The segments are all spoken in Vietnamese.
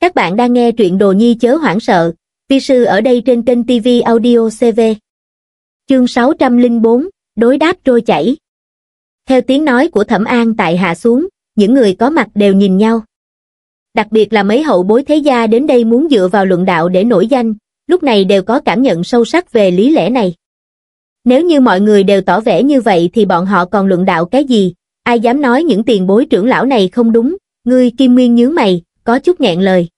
Các bạn đang nghe truyện Đồ Nhi chớ hoảng sợ, vi sư ở đây trên kênh TV Audio CV. Chương 604, đối đáp trôi chảy. Theo tiếng nói của Thẩm An tại hạ xuống, những người có mặt đều nhìn nhau. Đặc biệt là mấy hậu bối thế gia đến đây muốn dựa vào luận đạo để nổi danh, lúc này đều có cảm nhận sâu sắc về lý lẽ này. Nếu như mọi người đều tỏ vẻ như vậy thì bọn họ còn luận đạo cái gì, ai dám nói những tiền bối trưởng lão này không đúng, ngươi Kim Nguyên nhớ mày, có chút nghẹn lời.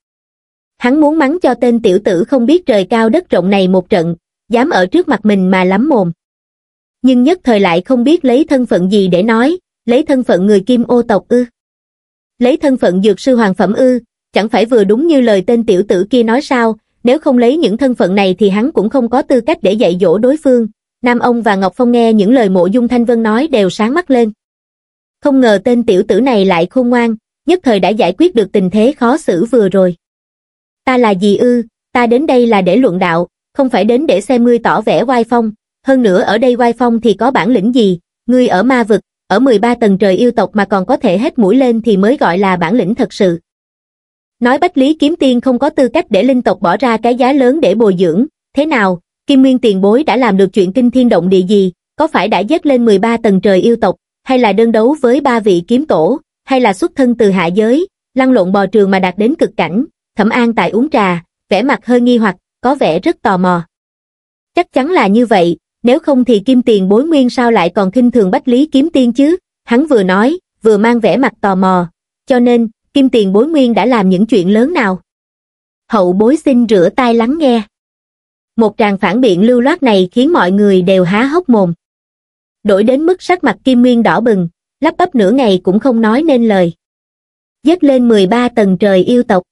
Hắn muốn mắng cho tên tiểu tử không biết trời cao đất rộng này một trận, dám ở trước mặt mình mà lắm mồm. Nhưng nhất thời lại không biết lấy thân phận gì để nói, lấy thân phận người kim ô tộc ư. Lấy thân phận dược sư hoàng phẩm ư, chẳng phải vừa đúng như lời tên tiểu tử kia nói sao, nếu không lấy những thân phận này thì hắn cũng không có tư cách để dạy dỗ đối phương. Nam ông và Ngọc Phong nghe những lời mộ dung Thanh Vân nói đều sáng mắt lên. Không ngờ tên tiểu tử này lại khôn ngoan, nhất thời đã giải quyết được tình thế khó xử vừa rồi. Ta là gì ư, ta đến đây là để luận đạo, không phải đến để xem ngươi tỏ vẻ oai phong, hơn nữa ở đây oai phong thì có bản lĩnh gì, ngươi ở ma vực, ở 13 tầng trời yêu tộc mà còn có thể hết mũi lên thì mới gọi là bản lĩnh thật sự. Nói Bách Lý Kiếm Tiên không có tư cách để linh tộc bỏ ra cái giá lớn để bồi dưỡng, thế nào, Kim Nguyên tiền bối đã làm được chuyện kinh thiên động địa gì, có phải đã dết lên 13 tầng trời yêu tộc, hay là đơn đấu với ba vị kiếm tổ, hay là xuất thân từ hạ giới, lăn lộn bò trường mà đạt đến cực cảnh, Thẩm An tại uống trà, vẻ mặt hơi nghi hoặc, có vẻ rất tò mò. Chắc chắn là như vậy, nếu không thì kim tiền bối nguyên sao lại còn khinh thường bách lý kiếm tiên chứ, hắn vừa nói, vừa mang vẻ mặt tò mò, cho nên, kim tiền bối nguyên đã làm những chuyện lớn nào. Hậu bối xin rửa tay lắng nghe. Một tràng phản biện lưu loát này khiến mọi người đều há hốc mồm. Đổi đến mức sắc mặt kim nguyên đỏ bừng, lắp bắp nửa ngày cũng không nói nên lời dứt lên mười ba tầng trời yêu tộc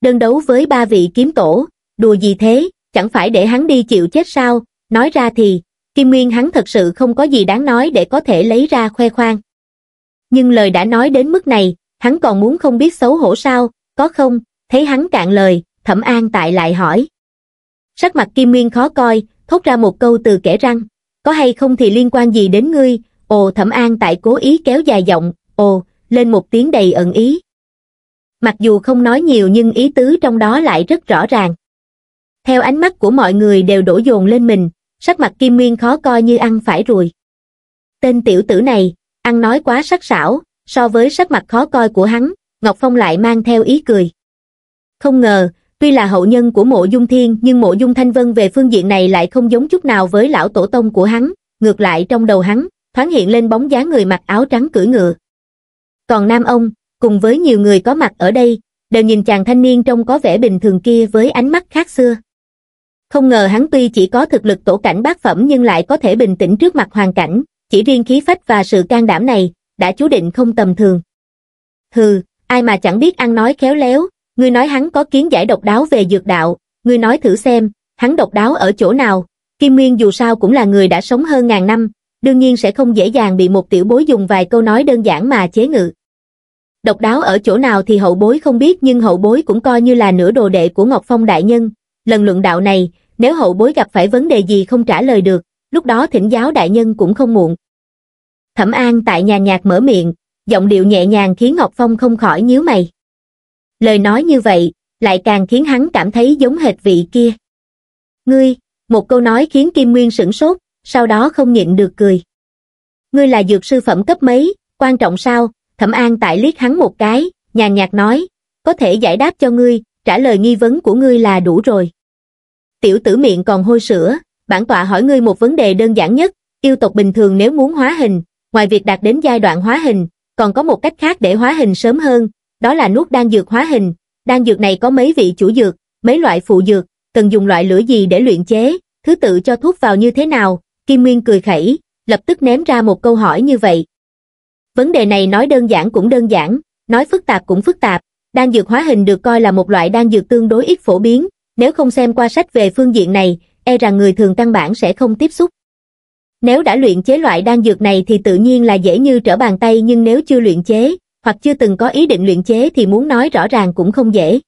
đơn đấu với ba vị kiếm tổ đùa gì thế chẳng phải để hắn đi chịu chết sao nói ra thì kim nguyên hắn thật sự không có gì đáng nói để có thể lấy ra khoe khoang nhưng lời đã nói đến mức này hắn còn muốn không biết xấu hổ sao có không thấy hắn cạn lời thẩm an tại lại hỏi sắc mặt kim nguyên khó coi thốt ra một câu từ kẻ răng có hay không thì liên quan gì đến ngươi ồ thẩm an tại cố ý kéo dài giọng ồ lên một tiếng đầy ẩn ý mặc dù không nói nhiều nhưng ý tứ trong đó lại rất rõ ràng theo ánh mắt của mọi người đều đổ dồn lên mình sắc mặt kim nguyên khó coi như ăn phải rồi. tên tiểu tử này ăn nói quá sắc sảo so với sắc mặt khó coi của hắn ngọc phong lại mang theo ý cười không ngờ tuy là hậu nhân của mộ dung thiên nhưng mộ dung thanh vân về phương diện này lại không giống chút nào với lão tổ tông của hắn ngược lại trong đầu hắn thoáng hiện lên bóng dáng người mặc áo trắng cưỡi ngựa. Còn nam ông, cùng với nhiều người có mặt ở đây, đều nhìn chàng thanh niên trông có vẻ bình thường kia với ánh mắt khác xưa. Không ngờ hắn tuy chỉ có thực lực tổ cảnh bát phẩm nhưng lại có thể bình tĩnh trước mặt hoàn cảnh, chỉ riêng khí phách và sự can đảm này, đã chú định không tầm thường. Hừ, ai mà chẳng biết ăn nói khéo léo, ngươi nói hắn có kiến giải độc đáo về dược đạo, ngươi nói thử xem, hắn độc đáo ở chỗ nào, Kim Nguyên dù sao cũng là người đã sống hơn ngàn năm, đương nhiên sẽ không dễ dàng bị một tiểu bối dùng vài câu nói đơn giản mà chế ngự. Độc đáo ở chỗ nào thì hậu bối không biết nhưng hậu bối cũng coi như là nửa đồ đệ của Ngọc Phong Đại Nhân. Lần luận đạo này, nếu hậu bối gặp phải vấn đề gì không trả lời được, lúc đó thỉnh giáo đại nhân cũng không muộn. Thẩm An tại nhà nhạc mở miệng, giọng điệu nhẹ nhàng khiến Ngọc Phong không khỏi nhíu mày. Lời nói như vậy, lại càng khiến hắn cảm thấy giống hệt vị kia. Ngươi, một câu nói khiến Kim Nguyên sửng sốt, sau đó không nhịn được cười. Ngươi là dược sư phẩm cấp mấy, quan trọng sao? Thẩm An tại liếc hắn một cái, nhàn nhạt nói, có thể giải đáp cho ngươi, trả lời nghi vấn của ngươi là đủ rồi. Tiểu tử miệng còn hôi sữa, bản tọa hỏi ngươi một vấn đề đơn giản nhất, yêu tộc bình thường nếu muốn hóa hình, ngoài việc đạt đến giai đoạn hóa hình, còn có một cách khác để hóa hình sớm hơn, đó là nuốt đan dược hóa hình. Đan dược này có mấy vị chủ dược, mấy loại phụ dược, cần dùng loại lửa gì để luyện chế, thứ tự cho thuốc vào như thế nào, Kim Nguyên cười khẩy, lập tức ném ra một câu hỏi như vậy. Vấn đề này nói đơn giản cũng đơn giản, nói phức tạp cũng phức tạp, đan dược hóa hình được coi là một loại đan dược tương đối ít phổ biến, nếu không xem qua sách về phương diện này, e rằng người thường căn bản sẽ không tiếp xúc. Nếu đã luyện chế loại đan dược này thì tự nhiên là dễ như trở bàn tay nhưng nếu chưa luyện chế, hoặc chưa từng có ý định luyện chế thì muốn nói rõ ràng cũng không dễ.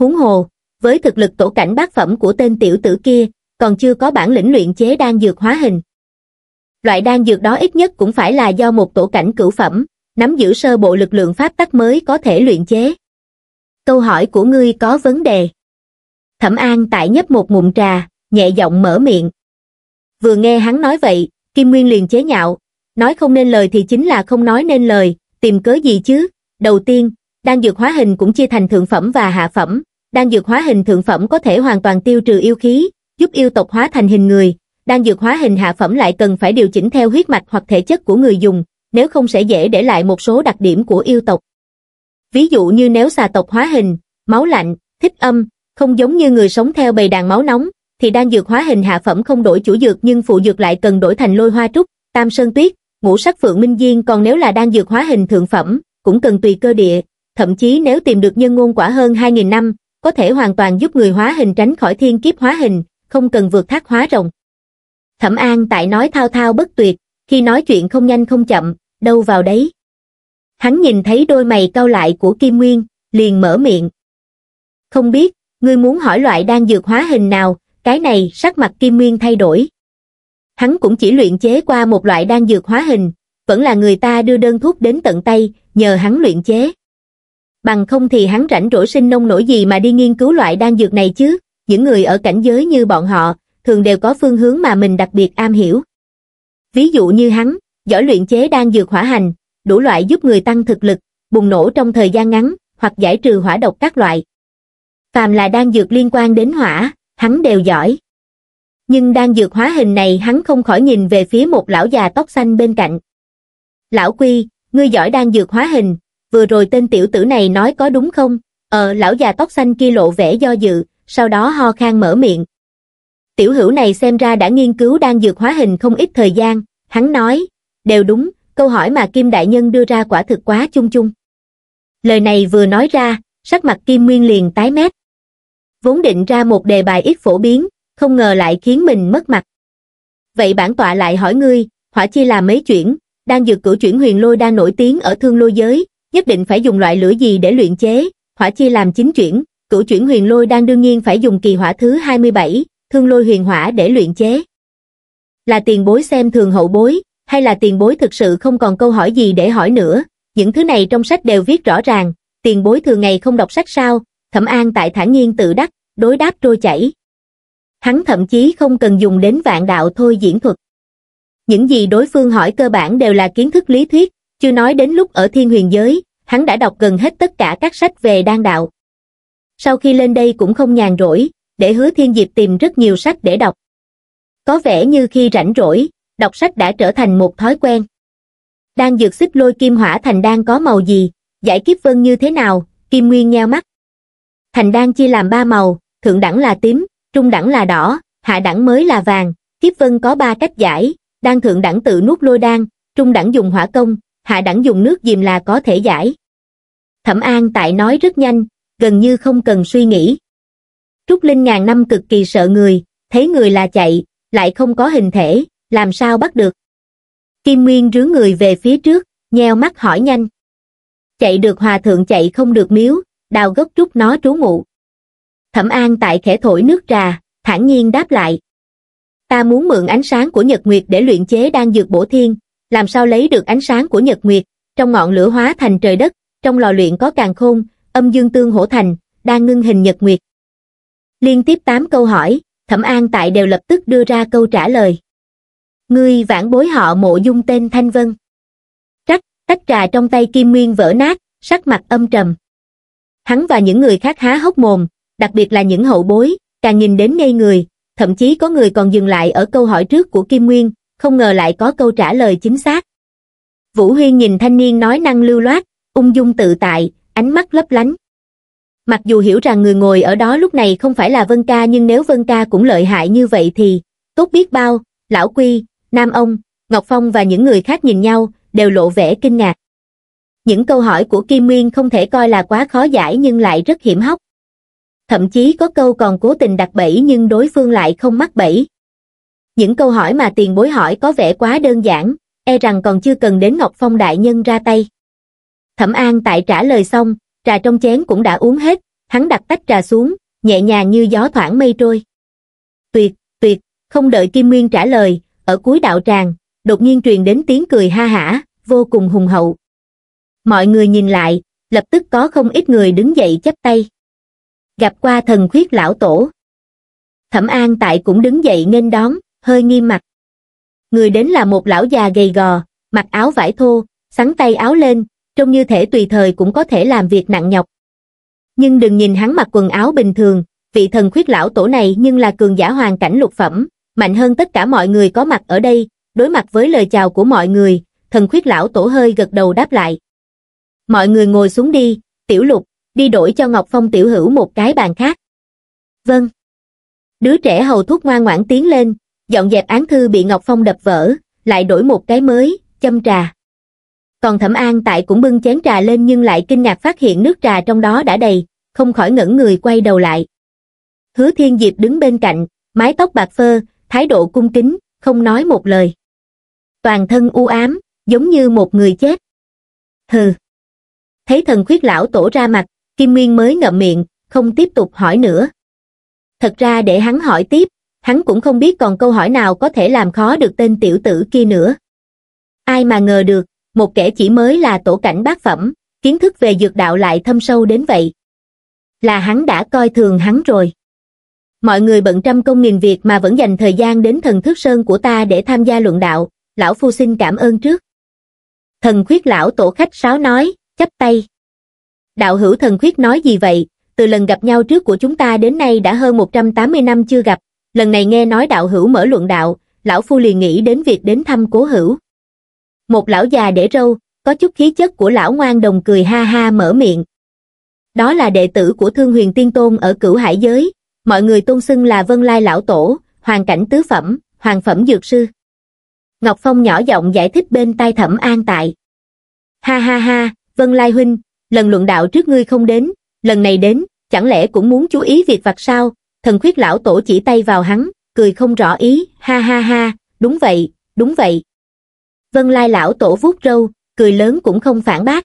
húng hồ, với thực lực tổ cảnh bát phẩm của tên tiểu tử kia, còn chưa có bản lĩnh luyện chế đan dược hóa hình. Loại đan dược đó ít nhất cũng phải là do một tổ cảnh cửu phẩm, nắm giữ sơ bộ lực lượng pháp tắc mới có thể luyện chế. Câu hỏi của ngươi có vấn đề. Thẩm An tại nhấp một ngụm trà, nhẹ giọng mở miệng. Vừa nghe hắn nói vậy, Kim Nguyên liền chế nhạo, nói không nên lời thì chính là không nói nên lời, tìm cớ gì chứ? Đầu tiên, đan dược hóa hình cũng chia thành thượng phẩm và hạ phẩm, đan dược hóa hình thượng phẩm có thể hoàn toàn tiêu trừ yêu khí, giúp yêu tộc hóa thành hình người, đang dược hóa hình hạ phẩm lại cần phải điều chỉnh theo huyết mạch hoặc thể chất của người dùng, nếu không sẽ dễ để lại một số đặc điểm của yêu tộc. Ví dụ như nếu xà tộc hóa hình, máu lạnh, thích âm, không giống như người sống theo bầy đàn máu nóng, thì đang dược hóa hình hạ phẩm không đổi chủ dược nhưng phụ dược lại cần đổi thành lôi hoa trúc, tam sơn tuyết, ngũ sắc phượng minh diên còn nếu là đang dược hóa hình thượng phẩm, cũng cần tùy cơ địa, thậm chí nếu tìm được nhân ngôn quả hơn 2.000 năm, có thể hoàn toàn giúp người hóa hình tránh khỏi thiên kiếp hóa hình, không cần vượt thác hóa rồng. Thẩm An tại nói thao thao bất tuyệt, khi nói chuyện không nhanh không chậm, đâu vào đấy. Hắn nhìn thấy đôi mày cau lại của Kim Nguyên, liền mở miệng. Không biết, ngươi muốn hỏi loại đan dược hóa hình nào, cái này sắc mặt Kim Nguyên thay đổi. Hắn cũng chỉ luyện chế qua một loại đan dược hóa hình, vẫn là người ta đưa đơn thuốc đến tận tay, nhờ hắn luyện chế. Bằng không thì hắn rảnh rỗi sinh nông nổi gì mà đi nghiên cứu loại đan dược này chứ những người ở cảnh giới như bọn họ, thường đều có phương hướng mà mình đặc biệt am hiểu. Ví dụ như hắn, giỏi luyện chế đan dược hỏa hành, đủ loại giúp người tăng thực lực, bùng nổ trong thời gian ngắn, hoặc giải trừ hỏa độc các loại. Phàm là đan dược liên quan đến hỏa, hắn đều giỏi. Nhưng đan dược hóa hình này hắn không khỏi nhìn về phía một lão già tóc xanh bên cạnh. Lão Quy, ngươi giỏi đan dược hóa hình, vừa rồi tên tiểu tử này nói có đúng không? Ờ, lão già tóc xanh kia lộ vẻ do dự, sau đó ho khan mở miệng. Tiểu hữu này xem ra đã nghiên cứu đang dược hóa hình không ít thời gian, hắn nói, đều đúng, câu hỏi mà Kim Đại Nhân đưa ra quả thực quá chung chung. Lời này vừa nói ra, sắc mặt Kim Nguyên liền tái mét. Vốn định ra một đề bài ít phổ biến, không ngờ lại khiến mình mất mặt. Vậy bản tọa lại hỏi ngươi, hỏa chi là mấy chuyển, đang dược cửu chuyển huyền lôi đa nổi tiếng ở thương lôi giới, nhất định phải dùng loại lửa gì để luyện chế, hỏa chi làm chính chuyển, cửu chuyển huyền lôi đang đương nhiên phải dùng kỳ hỏa thứ 27, thương lôi huyền hỏa để luyện chế. Là tiền bối xem thường hậu bối, hay là tiền bối thực sự không còn câu hỏi gì để hỏi nữa, những thứ này trong sách đều viết rõ ràng, tiền bối thường ngày không đọc sách sao, thẩm an tại thản nhiên tự đắc, đối đáp trôi chảy. Hắn thậm chí không cần dùng đến vạn đạo thôi diễn thuật. Những gì đối phương hỏi cơ bản đều là kiến thức lý thuyết, chưa nói đến lúc ở thiên huyền giới, hắn đã đọc gần hết tất cả các sách về đan đạo sau khi lên đây cũng không nhàn rỗi, để hứa thiên diệp tìm rất nhiều sách để đọc. Có vẻ như khi rảnh rỗi, đọc sách đã trở thành một thói quen. Đang dược xích lôi kim hỏa thành đan có màu gì, giải kiếp vân như thế nào, kim nguyên nheo mắt. Thành đan chia làm ba màu, thượng đẳng là tím, trung đẳng là đỏ, hạ đẳng mới là vàng, kiếp vân có ba cách giải, đang thượng đẳng tự nuốt lôi đan, trung đẳng dùng hỏa công, hạ đẳng dùng nước diềm là có thể giải. Thẩm An tại nói rất nhanh, gần như không cần suy nghĩ. Trúc Linh ngàn năm cực kỳ sợ người, thấy người là chạy, lại không có hình thể, làm sao bắt được. Kim Nguyên rướng người về phía trước, nheo mắt hỏi nhanh. Chạy được hòa thượng chạy không được miếu, đào gốc trúc nó trú ngụ. Thẩm An tại khẽ thổi nước trà, thản nhiên đáp lại. Ta muốn mượn ánh sáng của Nhật Nguyệt để luyện chế đang dược bổ thiên, làm sao lấy được ánh sáng của Nhật Nguyệt, trong ngọn lửa hóa thành trời đất, trong lò luyện có càng khôn, âm dương tương hổ thành, đang ngưng hình nhật nguyệt. Liên tiếp 8 câu hỏi, Thẩm An Tại đều lập tức đưa ra câu trả lời. Ngươi vãn bối họ mộ dung tên Thanh Vân. Trắc, tách trà trong tay Kim Nguyên vỡ nát, sắc mặt âm trầm. Hắn và những người khác há hốc mồm, đặc biệt là những hậu bối, càng nhìn đến ngây người, thậm chí có người còn dừng lại ở câu hỏi trước của Kim Nguyên, không ngờ lại có câu trả lời chính xác. Vũ Huyên nhìn thanh niên nói năng lưu loát, ung dung tự tại, ánh mắt lấp lánh mặc dù hiểu rằng người ngồi ở đó lúc này không phải là vân ca nhưng nếu vân ca cũng lợi hại như vậy thì tốt biết bao lão quy nam ông ngọc phong và những người khác nhìn nhau đều lộ vẻ kinh ngạc những câu hỏi của kim nguyên không thể coi là quá khó giải nhưng lại rất hiểm hóc thậm chí có câu còn cố tình đặt bẫy nhưng đối phương lại không mắc bẫy những câu hỏi mà tiền bối hỏi có vẻ quá đơn giản e rằng còn chưa cần đến ngọc phong đại nhân ra tay Thẩm An tại trả lời xong, trà trong chén cũng đã uống hết, hắn đặt tách trà xuống, nhẹ nhàng như gió thoảng mây trôi. Tuyệt, tuyệt, không đợi Kim Nguyên trả lời, ở cuối đạo tràng, đột nhiên truyền đến tiếng cười ha hả, vô cùng hùng hậu. Mọi người nhìn lại, lập tức có không ít người đứng dậy chắp tay. Gặp qua thần khuyết lão tổ. Thẩm An tại cũng đứng dậy nghênh đón, hơi nghiêm mặt. Người đến là một lão già gầy gò, mặc áo vải thô, sắn tay áo lên, trông như thể tùy thời cũng có thể làm việc nặng nhọc. Nhưng đừng nhìn hắn mặc quần áo bình thường, vị thần khuyết lão tổ này nhưng là cường giả hoàn cảnh lục phẩm, mạnh hơn tất cả mọi người có mặt ở đây, đối mặt với lời chào của mọi người, thần khuyết lão tổ hơi gật đầu đáp lại. Mọi người ngồi xuống đi, tiểu lục, đi đổi cho Ngọc Phong tiểu hữu một cái bàn khác. Vâng. Đứa trẻ hầu thuốc ngoan ngoãn tiến lên, dọn dẹp án thư bị Ngọc Phong đập vỡ, lại đổi một cái mới, châm trà còn Thẩm An tại cũng bưng chén trà lên nhưng lại kinh ngạc phát hiện nước trà trong đó đã đầy, không khỏi ngẩn người quay đầu lại. Hứa Thiên Diệp đứng bên cạnh, mái tóc bạc phơ, thái độ cung kính, không nói một lời. Toàn thân u ám, giống như một người chết. Hừ. Thấy thần khuyết lão tổ ra mặt, Kim Nguyên mới ngậm miệng, không tiếp tục hỏi nữa. Thật ra để hắn hỏi tiếp, hắn cũng không biết còn câu hỏi nào có thể làm khó được tên tiểu tử kia nữa. Ai mà ngờ được, một kẻ chỉ mới là tổ cảnh bác phẩm, kiến thức về dược đạo lại thâm sâu đến vậy. Là hắn đã coi thường hắn rồi. Mọi người bận trăm công nghìn việc mà vẫn dành thời gian đến thần thước sơn của ta để tham gia luận đạo, lão phu xin cảm ơn trước. Thần khuyết lão tổ khách sáo nói, chấp tay. Đạo hữu thần khuyết nói gì vậy, từ lần gặp nhau trước của chúng ta đến nay đã hơn 180 năm chưa gặp, lần này nghe nói đạo hữu mở luận đạo, lão phu liền nghĩ đến việc đến thăm cố hữu một lão già để râu có chút khí chất của lão ngoan đồng cười ha ha mở miệng đó là đệ tử của thương huyền tiên tôn ở cửu hải giới mọi người tôn xưng là vân lai lão tổ hoàng cảnh tứ phẩm hoàng phẩm dược sư ngọc phong nhỏ giọng giải thích bên tai thẩm an tại ha ha ha vân lai huynh lần luận đạo trước ngươi không đến lần này đến chẳng lẽ cũng muốn chú ý việc vặt sao thần khuyết lão tổ chỉ tay vào hắn cười không rõ ý ha ha ha đúng vậy đúng vậy Vân Lai lão tổ vuốt râu, cười lớn cũng không phản bác.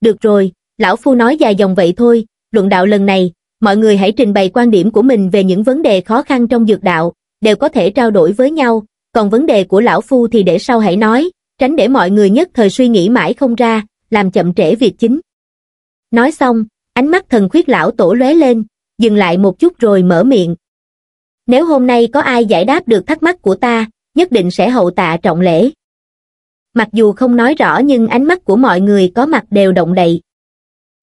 Được rồi, lão phu nói dài dòng vậy thôi, luận đạo lần này, mọi người hãy trình bày quan điểm của mình về những vấn đề khó khăn trong dược đạo, đều có thể trao đổi với nhau, còn vấn đề của lão phu thì để sau hãy nói, tránh để mọi người nhất thời suy nghĩ mãi không ra, làm chậm trễ việc chính. Nói xong, ánh mắt thần khuyết lão tổ lóe lên, dừng lại một chút rồi mở miệng. Nếu hôm nay có ai giải đáp được thắc mắc của ta, nhất định sẽ hậu tạ trọng lễ mặc dù không nói rõ nhưng ánh mắt của mọi người có mặt đều động đậy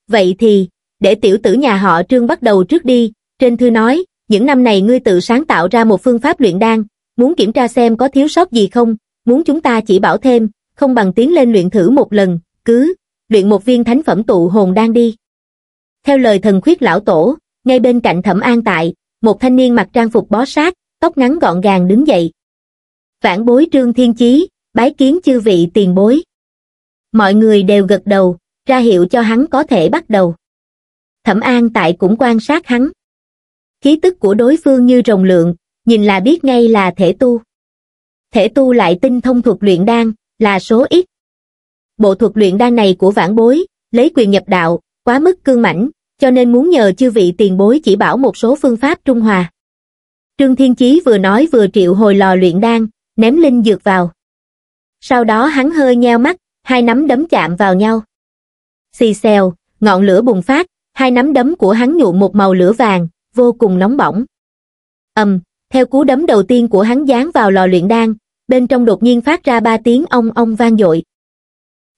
vậy thì để tiểu tử nhà họ trương bắt đầu trước đi trên thư nói những năm này ngươi tự sáng tạo ra một phương pháp luyện đan muốn kiểm tra xem có thiếu sót gì không muốn chúng ta chỉ bảo thêm không bằng tiến lên luyện thử một lần cứ luyện một viên thánh phẩm tụ hồn đan đi theo lời thần khuyết lão tổ ngay bên cạnh thẩm an tại một thanh niên mặc trang phục bó sát tóc ngắn gọn gàng đứng dậy vãn bối trương thiên chí bái kiến chư vị tiền bối. Mọi người đều gật đầu, ra hiệu cho hắn có thể bắt đầu. Thẩm An tại cũng quan sát hắn. Khí tức của đối phương như rồng lượng, nhìn là biết ngay là thể tu. Thể tu lại tinh thông thuật luyện đan, là số ít. Bộ thuật luyện đan này của vãn bối, lấy quyền nhập đạo, quá mức cương mãnh, cho nên muốn nhờ chư vị tiền bối chỉ bảo một số phương pháp trung hòa. Trương Thiên Chí vừa nói vừa triệu hồi lò luyện đan, ném linh dược vào sau đó hắn hơi nheo mắt, hai nắm đấm chạm vào nhau. Xì xèo, ngọn lửa bùng phát, hai nắm đấm của hắn nhuộm một màu lửa vàng, vô cùng nóng bỏng. ầm, theo cú đấm đầu tiên của hắn dán vào lò luyện đan, bên trong đột nhiên phát ra ba tiếng ong ong vang dội.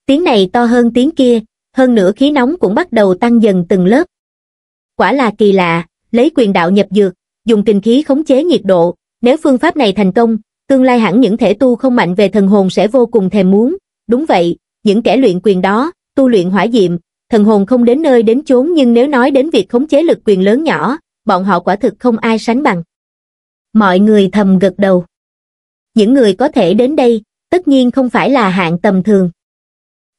Tiếng này to hơn tiếng kia, hơn nữa khí nóng cũng bắt đầu tăng dần từng lớp. Quả là kỳ lạ, lấy quyền đạo nhập dược, dùng kinh khí khống chế nhiệt độ, nếu phương pháp này thành công, tương lai hẳn những thể tu không mạnh về thần hồn sẽ vô cùng thèm muốn. Đúng vậy, những kẻ luyện quyền đó, tu luyện hỏa diệm, thần hồn không đến nơi đến chốn nhưng nếu nói đến việc khống chế lực quyền lớn nhỏ, bọn họ quả thực không ai sánh bằng. Mọi người thầm gật đầu. Những người có thể đến đây, tất nhiên không phải là hạng tầm thường.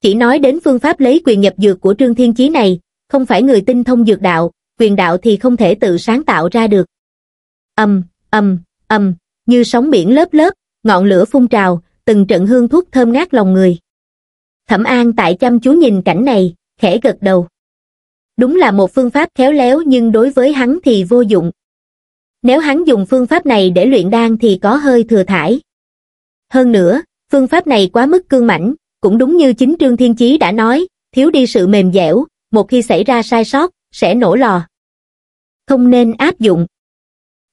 Chỉ nói đến phương pháp lấy quyền nhập dược của Trương Thiên Chí này, không phải người tinh thông dược đạo, quyền đạo thì không thể tự sáng tạo ra được. Âm, âm, âm như sóng biển lớp lớp, ngọn lửa phun trào, từng trận hương thuốc thơm ngát lòng người. Thẩm An tại chăm chú nhìn cảnh này, khẽ gật đầu. Đúng là một phương pháp khéo léo nhưng đối với hắn thì vô dụng. Nếu hắn dùng phương pháp này để luyện đan thì có hơi thừa thải. Hơn nữa, phương pháp này quá mức cương mãnh, cũng đúng như chính Trương Thiên Chí đã nói, thiếu đi sự mềm dẻo, một khi xảy ra sai sót, sẽ nổ lò. Không nên áp dụng.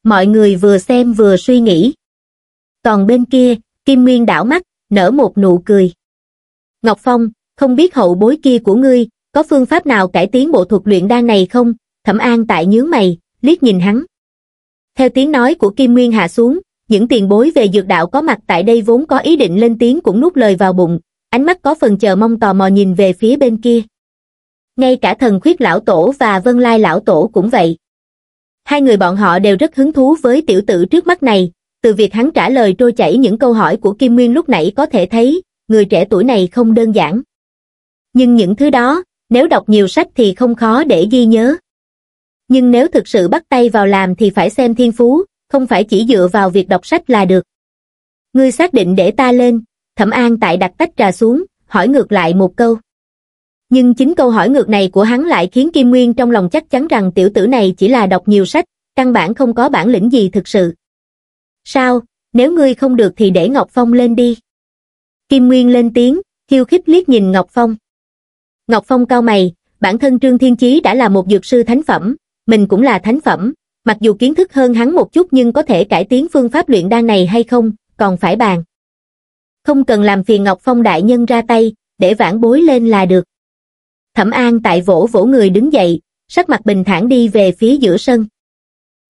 Mọi người vừa xem vừa suy nghĩ. Còn bên kia, Kim Nguyên đảo mắt, nở một nụ cười. Ngọc Phong, không biết hậu bối kia của ngươi, có phương pháp nào cải tiến bộ thuật luyện đan này không? Thẩm An tại nhướng mày, liếc nhìn hắn. Theo tiếng nói của Kim Nguyên hạ xuống, những tiền bối về dược đạo có mặt tại đây vốn có ý định lên tiếng cũng nuốt lời vào bụng, ánh mắt có phần chờ mong tò mò nhìn về phía bên kia. Ngay cả thần khuyết lão tổ và vân lai lão tổ cũng vậy. Hai người bọn họ đều rất hứng thú với tiểu tử trước mắt này, từ việc hắn trả lời trôi chảy những câu hỏi của Kim Nguyên lúc nãy có thể thấy, người trẻ tuổi này không đơn giản. Nhưng những thứ đó, nếu đọc nhiều sách thì không khó để ghi nhớ. Nhưng nếu thực sự bắt tay vào làm thì phải xem thiên phú, không phải chỉ dựa vào việc đọc sách là được. Ngươi xác định để ta lên, Thẩm An tại đặt tách trà xuống, hỏi ngược lại một câu nhưng chính câu hỏi ngược này của hắn lại khiến kim nguyên trong lòng chắc chắn rằng tiểu tử này chỉ là đọc nhiều sách căn bản không có bản lĩnh gì thực sự sao nếu ngươi không được thì để ngọc phong lên đi kim nguyên lên tiếng thiêu khích liếc nhìn ngọc phong ngọc phong cao mày bản thân trương thiên chí đã là một dược sư thánh phẩm mình cũng là thánh phẩm mặc dù kiến thức hơn hắn một chút nhưng có thể cải tiến phương pháp luyện đan này hay không còn phải bàn không cần làm phiền ngọc phong đại nhân ra tay để vãn bối lên là được Thẩm An tại vỗ vỗ người đứng dậy, sắc mặt bình thản đi về phía giữa sân.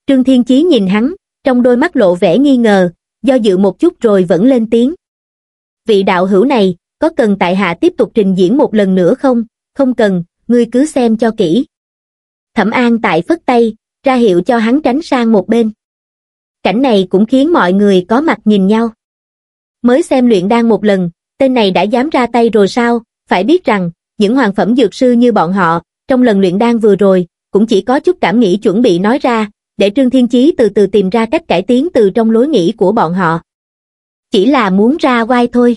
Trương Thiên Chí nhìn hắn, trong đôi mắt lộ vẻ nghi ngờ, do dự một chút rồi vẫn lên tiếng. Vị đạo hữu này, có cần tại hạ tiếp tục trình diễn một lần nữa không? Không cần, ngươi cứ xem cho kỹ. Thẩm An tại phất tay, ra hiệu cho hắn tránh sang một bên. Cảnh này cũng khiến mọi người có mặt nhìn nhau. Mới xem luyện đan một lần, tên này đã dám ra tay rồi sao, phải biết rằng, những hoàng phẩm dược sư như bọn họ, trong lần luyện đan vừa rồi, cũng chỉ có chút cảm nghĩ chuẩn bị nói ra, để Trương Thiên Chí từ từ tìm ra cách cải tiến từ trong lối nghĩ của bọn họ. Chỉ là muốn ra quay thôi.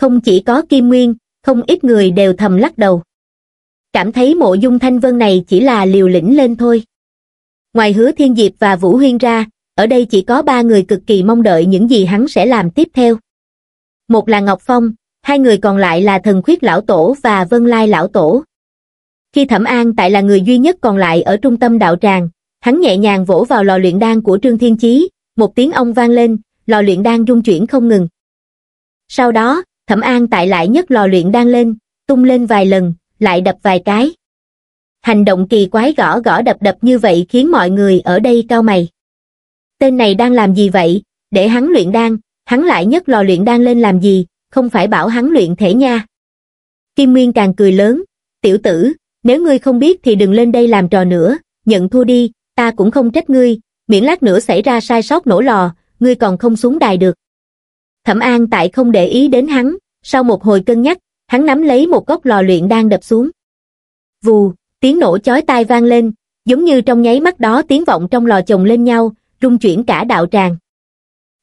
Không chỉ có Kim Nguyên, không ít người đều thầm lắc đầu. Cảm thấy mộ dung thanh vân này chỉ là liều lĩnh lên thôi. Ngoài hứa thiên diệp và Vũ Huyên ra, ở đây chỉ có ba người cực kỳ mong đợi những gì hắn sẽ làm tiếp theo. Một là Ngọc Phong, hai người còn lại là thần khuyết lão tổ và vân lai lão tổ khi thẩm an tại là người duy nhất còn lại ở trung tâm đạo tràng hắn nhẹ nhàng vỗ vào lò luyện đan của trương thiên chí một tiếng ông vang lên lò luyện đan rung chuyển không ngừng sau đó thẩm an tại lại nhấc lò luyện đan lên tung lên vài lần lại đập vài cái hành động kỳ quái gõ gõ đập đập như vậy khiến mọi người ở đây cao mày tên này đang làm gì vậy để hắn luyện đan hắn lại nhấc lò luyện đan lên làm gì không phải bảo hắn luyện thể nha. Kim Nguyên càng cười lớn, tiểu tử, nếu ngươi không biết thì đừng lên đây làm trò nữa, nhận thua đi, ta cũng không trách ngươi, miễn lát nữa xảy ra sai sót nổ lò, ngươi còn không xuống đài được. Thẩm An tại không để ý đến hắn, sau một hồi cân nhắc, hắn nắm lấy một góc lò luyện đang đập xuống. Vù, tiếng nổ chói tai vang lên, giống như trong nháy mắt đó tiếng vọng trong lò chồng lên nhau, rung chuyển cả đạo tràng.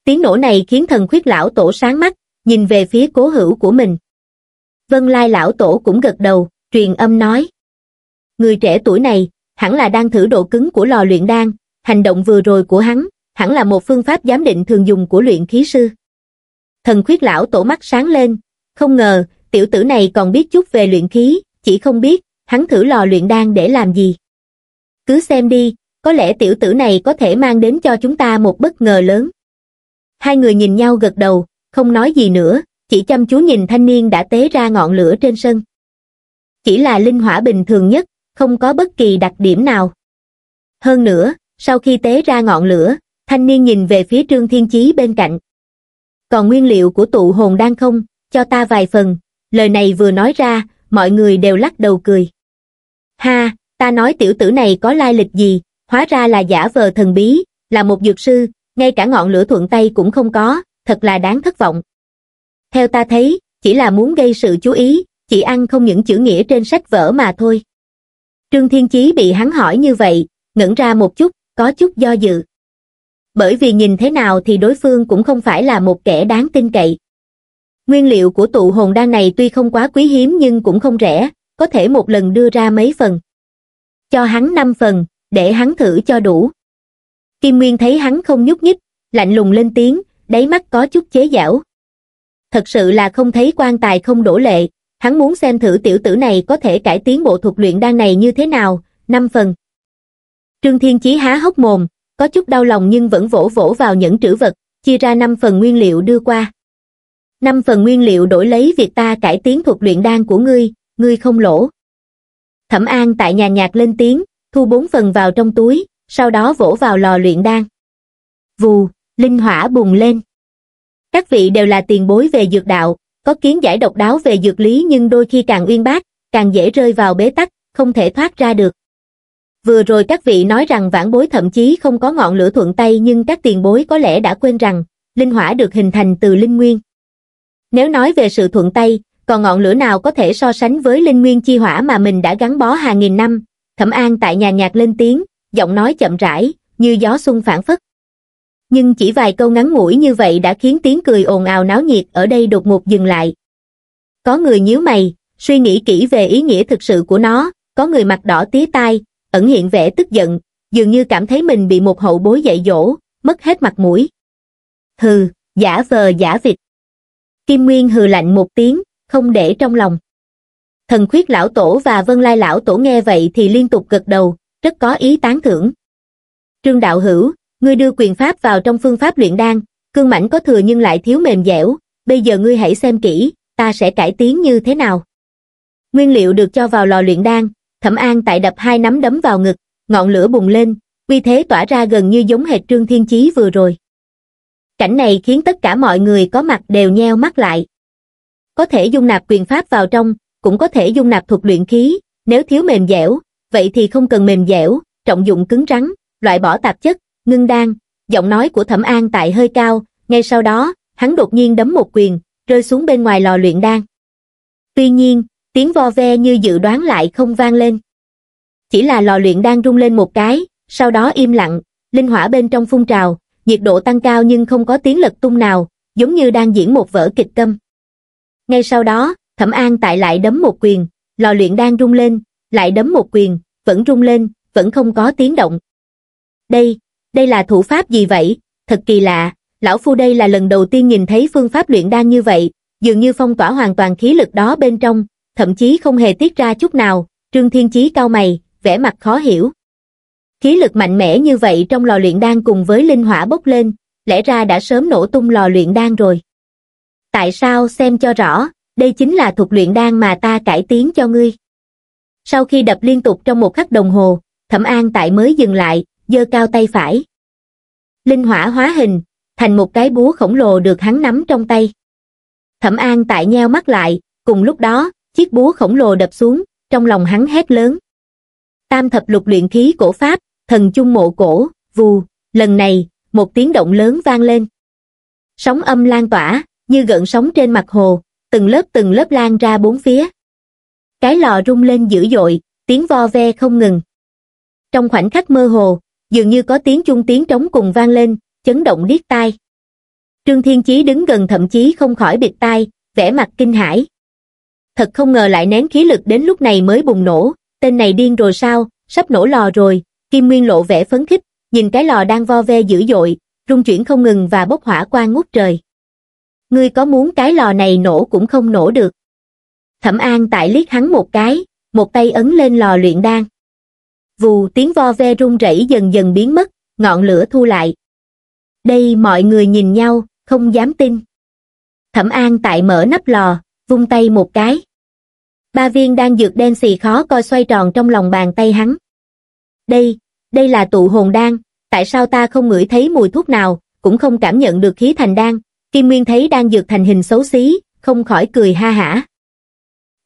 Tiếng nổ này khiến thần khuyết lão tổ sáng mắt, nhìn về phía cố hữu của mình. Vân Lai lão tổ cũng gật đầu, truyền âm nói. Người trẻ tuổi này, hẳn là đang thử độ cứng của lò luyện đan, hành động vừa rồi của hắn, hẳn là một phương pháp giám định thường dùng của luyện khí sư. Thần khuyết lão tổ mắt sáng lên, không ngờ, tiểu tử này còn biết chút về luyện khí, chỉ không biết, hắn thử lò luyện đan để làm gì. Cứ xem đi, có lẽ tiểu tử này có thể mang đến cho chúng ta một bất ngờ lớn. Hai người nhìn nhau gật đầu, không nói gì nữa chỉ chăm chú nhìn thanh niên đã tế ra ngọn lửa trên sân chỉ là linh hỏa bình thường nhất không có bất kỳ đặc điểm nào hơn nữa sau khi tế ra ngọn lửa thanh niên nhìn về phía trương thiên chí bên cạnh còn nguyên liệu của tụ hồn đang không cho ta vài phần lời này vừa nói ra mọi người đều lắc đầu cười ha ta nói tiểu tử này có lai lịch gì hóa ra là giả vờ thần bí là một dược sư ngay cả ngọn lửa thuận tay cũng không có thật là đáng thất vọng. Theo ta thấy, chỉ là muốn gây sự chú ý, chỉ ăn không những chữ nghĩa trên sách vở mà thôi. Trương Thiên Chí bị hắn hỏi như vậy, ngẩn ra một chút, có chút do dự. Bởi vì nhìn thế nào thì đối phương cũng không phải là một kẻ đáng tin cậy. Nguyên liệu của tụ hồn đan này tuy không quá quý hiếm nhưng cũng không rẻ, có thể một lần đưa ra mấy phần. Cho hắn 5 phần, để hắn thử cho đủ. Kim Nguyên thấy hắn không nhúc nhích, lạnh lùng lên tiếng, đáy mắt có chút chế giảo. Thật sự là không thấy quan tài không đổ lệ, hắn muốn xem thử tiểu tử này có thể cải tiến bộ thuật luyện đan này như thế nào, năm phần. Trương Thiên Chí há hốc mồm, có chút đau lòng nhưng vẫn vỗ vỗ vào những trữ vật, chia ra năm phần nguyên liệu đưa qua. Năm phần nguyên liệu đổi lấy việc ta cải tiến thuật luyện đan của ngươi, ngươi không lỗ. Thẩm An tại nhà nhạc lên tiếng, thu bốn phần vào trong túi, sau đó vỗ vào lò luyện đan. Vù, linh hỏa bùng lên. Các vị đều là tiền bối về dược đạo, có kiến giải độc đáo về dược lý nhưng đôi khi càng uyên bác, càng dễ rơi vào bế tắc, không thể thoát ra được. Vừa rồi các vị nói rằng vãn bối thậm chí không có ngọn lửa thuận tay nhưng các tiền bối có lẽ đã quên rằng, linh hỏa được hình thành từ linh nguyên. Nếu nói về sự thuận tay, còn ngọn lửa nào có thể so sánh với linh nguyên chi hỏa mà mình đã gắn bó hàng nghìn năm, thẩm an tại nhà nhạc lên tiếng, giọng nói chậm rãi, như gió xuân phản phất nhưng chỉ vài câu ngắn ngủi như vậy đã khiến tiếng cười ồn ào náo nhiệt ở đây đột ngột dừng lại. Có người nhíu mày, suy nghĩ kỹ về ý nghĩa thực sự của nó, có người mặt đỏ tía tai, ẩn hiện vẻ tức giận, dường như cảm thấy mình bị một hậu bối dạy dỗ, mất hết mặt mũi. Hừ, giả vờ giả vịt. Kim Nguyên hừ lạnh một tiếng, không để trong lòng. Thần khuyết lão tổ và vân lai lão tổ nghe vậy thì liên tục gật đầu, rất có ý tán thưởng. Trương Đạo Hữu, ngươi đưa quyền pháp vào trong phương pháp luyện đan cương mảnh có thừa nhưng lại thiếu mềm dẻo bây giờ ngươi hãy xem kỹ ta sẽ cải tiến như thế nào nguyên liệu được cho vào lò luyện đan thẩm an tại đập hai nắm đấm vào ngực ngọn lửa bùng lên uy thế tỏa ra gần như giống hệt trương thiên chí vừa rồi cảnh này khiến tất cả mọi người có mặt đều nheo mắt lại có thể dung nạp quyền pháp vào trong cũng có thể dung nạp thuộc luyện khí nếu thiếu mềm dẻo vậy thì không cần mềm dẻo trọng dụng cứng rắn loại bỏ tạp chất ngưng đan giọng nói của thẩm an tại hơi cao ngay sau đó hắn đột nhiên đấm một quyền rơi xuống bên ngoài lò luyện đan tuy nhiên tiếng vo ve như dự đoán lại không vang lên chỉ là lò luyện đan rung lên một cái sau đó im lặng linh hỏa bên trong phun trào nhiệt độ tăng cao nhưng không có tiếng lật tung nào giống như đang diễn một vở kịch tâm ngay sau đó thẩm an tại lại đấm một quyền lò luyện đan rung lên lại đấm một quyền vẫn rung lên vẫn không có tiếng động đây đây là thủ pháp gì vậy? Thật kỳ lạ, lão phu đây là lần đầu tiên nhìn thấy phương pháp luyện đan như vậy, dường như phong tỏa hoàn toàn khí lực đó bên trong, thậm chí không hề tiết ra chút nào, Trương Thiên Chí cao mày, vẻ mặt khó hiểu. Khí lực mạnh mẽ như vậy trong lò luyện đan cùng với linh hỏa bốc lên, lẽ ra đã sớm nổ tung lò luyện đan rồi. Tại sao xem cho rõ, đây chính là thuộc luyện đan mà ta cải tiến cho ngươi. Sau khi đập liên tục trong một khắc đồng hồ, Thẩm An Tại mới dừng lại, giơ cao tay phải. Linh hỏa hóa hình, thành một cái búa khổng lồ được hắn nắm trong tay. Thẩm An tại nheo mắt lại, cùng lúc đó, chiếc búa khổng lồ đập xuống, trong lòng hắn hét lớn. Tam thập lục luyện khí cổ pháp, thần chung mộ cổ, vù, lần này, một tiếng động lớn vang lên. Sóng âm lan tỏa, như gợn sóng trên mặt hồ, từng lớp từng lớp lan ra bốn phía. Cái lò rung lên dữ dội, tiếng vo ve không ngừng. Trong khoảnh khắc mơ hồ, dường như có tiếng chung tiếng trống cùng vang lên chấn động điếc tai trương thiên chí đứng gần thậm chí không khỏi biệt tai vẻ mặt kinh hãi thật không ngờ lại nén khí lực đến lúc này mới bùng nổ tên này điên rồi sao sắp nổ lò rồi kim nguyên lộ vẻ phấn khích nhìn cái lò đang vo ve dữ dội rung chuyển không ngừng và bốc hỏa quang ngút trời ngươi có muốn cái lò này nổ cũng không nổ được thẩm an tại liếc hắn một cái một tay ấn lên lò luyện đan vù tiếng vo ve rung rẩy dần dần biến mất, ngọn lửa thu lại. Đây mọi người nhìn nhau, không dám tin. Thẩm An tại mở nắp lò, vung tay một cái. Ba viên đang dược đen xì khó coi xoay tròn trong lòng bàn tay hắn. Đây, đây là tụ hồn đan, tại sao ta không ngửi thấy mùi thuốc nào, cũng không cảm nhận được khí thành đan. Kim Nguyên thấy đang dược thành hình xấu xí, không khỏi cười ha hả.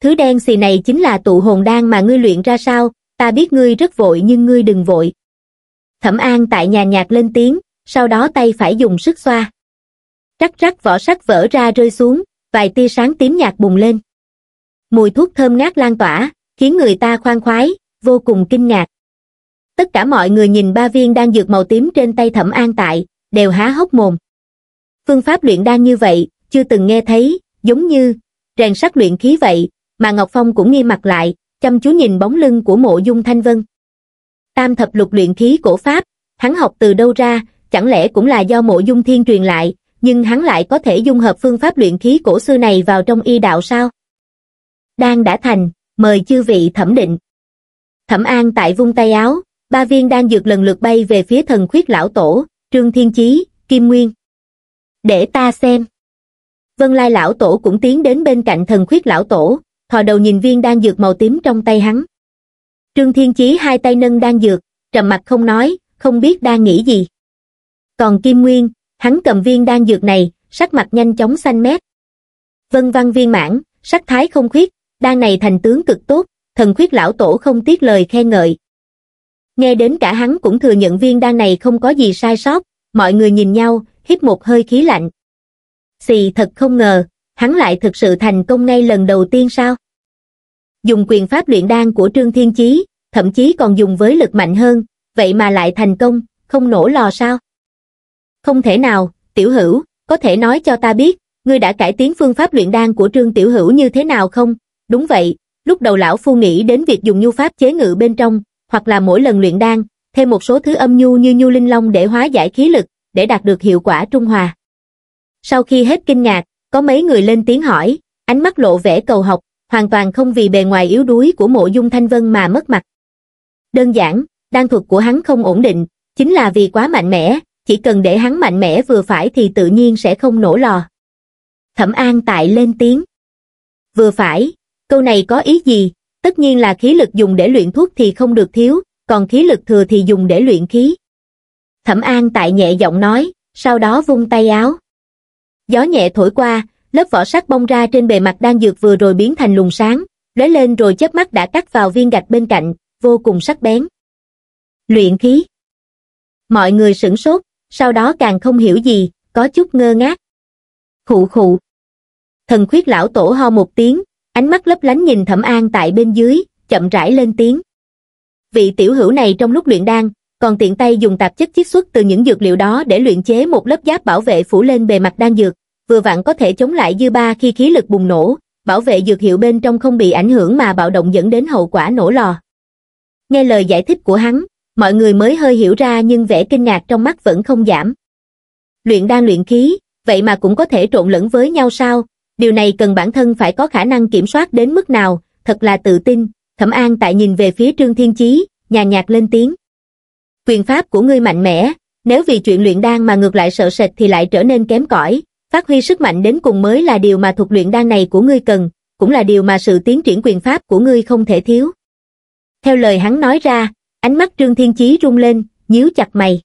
Thứ đen xì này chính là tụ hồn đan mà ngươi luyện ra sao, ta biết ngươi rất vội nhưng ngươi đừng vội. Thẩm An tại nhà nhạc lên tiếng, sau đó tay phải dùng sức xoa. Rắc rắc vỏ sắt vỡ ra rơi xuống, vài tia sáng tím nhạt bùng lên. Mùi thuốc thơm ngát lan tỏa, khiến người ta khoan khoái, vô cùng kinh ngạc. Tất cả mọi người nhìn ba viên đang dược màu tím trên tay Thẩm An tại, đều há hốc mồm. Phương pháp luyện đan như vậy, chưa từng nghe thấy, giống như rèn sắt luyện khí vậy, mà Ngọc Phong cũng nghi mặt lại, chăm chú nhìn bóng lưng của mộ dung thanh vân. Tam thập lục luyện khí cổ Pháp, hắn học từ đâu ra, chẳng lẽ cũng là do mộ dung thiên truyền lại, nhưng hắn lại có thể dung hợp phương pháp luyện khí cổ xưa này vào trong y đạo sao? Đang đã thành, mời chư vị thẩm định. Thẩm An tại vung tay áo, ba viên đang dược lần lượt bay về phía thần khuyết lão tổ, Trương Thiên Chí, Kim Nguyên. Để ta xem. Vân Lai lão tổ cũng tiến đến bên cạnh thần khuyết lão tổ, thò đầu nhìn viên đan dược màu tím trong tay hắn trương thiên chí hai tay nâng đan dược trầm mặt không nói không biết đang nghĩ gì còn kim nguyên hắn cầm viên đan dược này sắc mặt nhanh chóng xanh mét vân văn viên mãn sắc thái không khuyết đan này thành tướng cực tốt thần khuyết lão tổ không tiếc lời khen ngợi nghe đến cả hắn cũng thừa nhận viên đan này không có gì sai sót mọi người nhìn nhau hít một hơi khí lạnh xì thật không ngờ hắn lại thực sự thành công ngay lần đầu tiên sao? Dùng quyền pháp luyện đan của Trương Thiên Chí, thậm chí còn dùng với lực mạnh hơn, vậy mà lại thành công, không nổ lò sao? Không thể nào, tiểu hữu, có thể nói cho ta biết, ngươi đã cải tiến phương pháp luyện đan của Trương Tiểu Hữu như thế nào không? Đúng vậy, lúc đầu lão phu nghĩ đến việc dùng nhu pháp chế ngự bên trong, hoặc là mỗi lần luyện đan, thêm một số thứ âm nhu như nhu linh long để hóa giải khí lực, để đạt được hiệu quả trung hòa. Sau khi hết kinh ngạc, có mấy người lên tiếng hỏi, ánh mắt lộ vẻ cầu học, hoàn toàn không vì bề ngoài yếu đuối của mộ dung thanh vân mà mất mặt. Đơn giản, đan thuật của hắn không ổn định, chính là vì quá mạnh mẽ, chỉ cần để hắn mạnh mẽ vừa phải thì tự nhiên sẽ không nổ lò. Thẩm An tại lên tiếng. Vừa phải, câu này có ý gì? Tất nhiên là khí lực dùng để luyện thuốc thì không được thiếu, còn khí lực thừa thì dùng để luyện khí. Thẩm An tại nhẹ giọng nói, sau đó vung tay áo. Gió nhẹ thổi qua, lớp vỏ sắt bong ra trên bề mặt đang dược vừa rồi biến thành lùng sáng, lóe lên rồi chớp mắt đã cắt vào viên gạch bên cạnh, vô cùng sắc bén. Luyện khí. Mọi người sửng sốt, sau đó càng không hiểu gì, có chút ngơ ngác. Khụ khụ. Thần khuyết lão tổ ho một tiếng, ánh mắt lấp lánh nhìn Thẩm An tại bên dưới, chậm rãi lên tiếng. Vị tiểu hữu này trong lúc luyện đan, còn tiện tay dùng tạp chất chiết xuất từ những dược liệu đó để luyện chế một lớp giáp bảo vệ phủ lên bề mặt đan dược, vừa vặn có thể chống lại dư ba khi khí lực bùng nổ, bảo vệ dược hiệu bên trong không bị ảnh hưởng mà bạo động dẫn đến hậu quả nổ lò. Nghe lời giải thích của hắn, mọi người mới hơi hiểu ra nhưng vẻ kinh ngạc trong mắt vẫn không giảm. Luyện đan luyện khí, vậy mà cũng có thể trộn lẫn với nhau sao? Điều này cần bản thân phải có khả năng kiểm soát đến mức nào, thật là tự tin. Thẩm An tại nhìn về phía Trương Thiên Chí, nhàn nhạt lên tiếng quyền pháp của ngươi mạnh mẽ, nếu vì chuyện luyện đan mà ngược lại sợ sệt thì lại trở nên kém cỏi, phát huy sức mạnh đến cùng mới là điều mà thuộc luyện đan này của ngươi cần, cũng là điều mà sự tiến triển quyền pháp của ngươi không thể thiếu. Theo lời hắn nói ra, ánh mắt Trương Thiên Chí rung lên, nhíu chặt mày.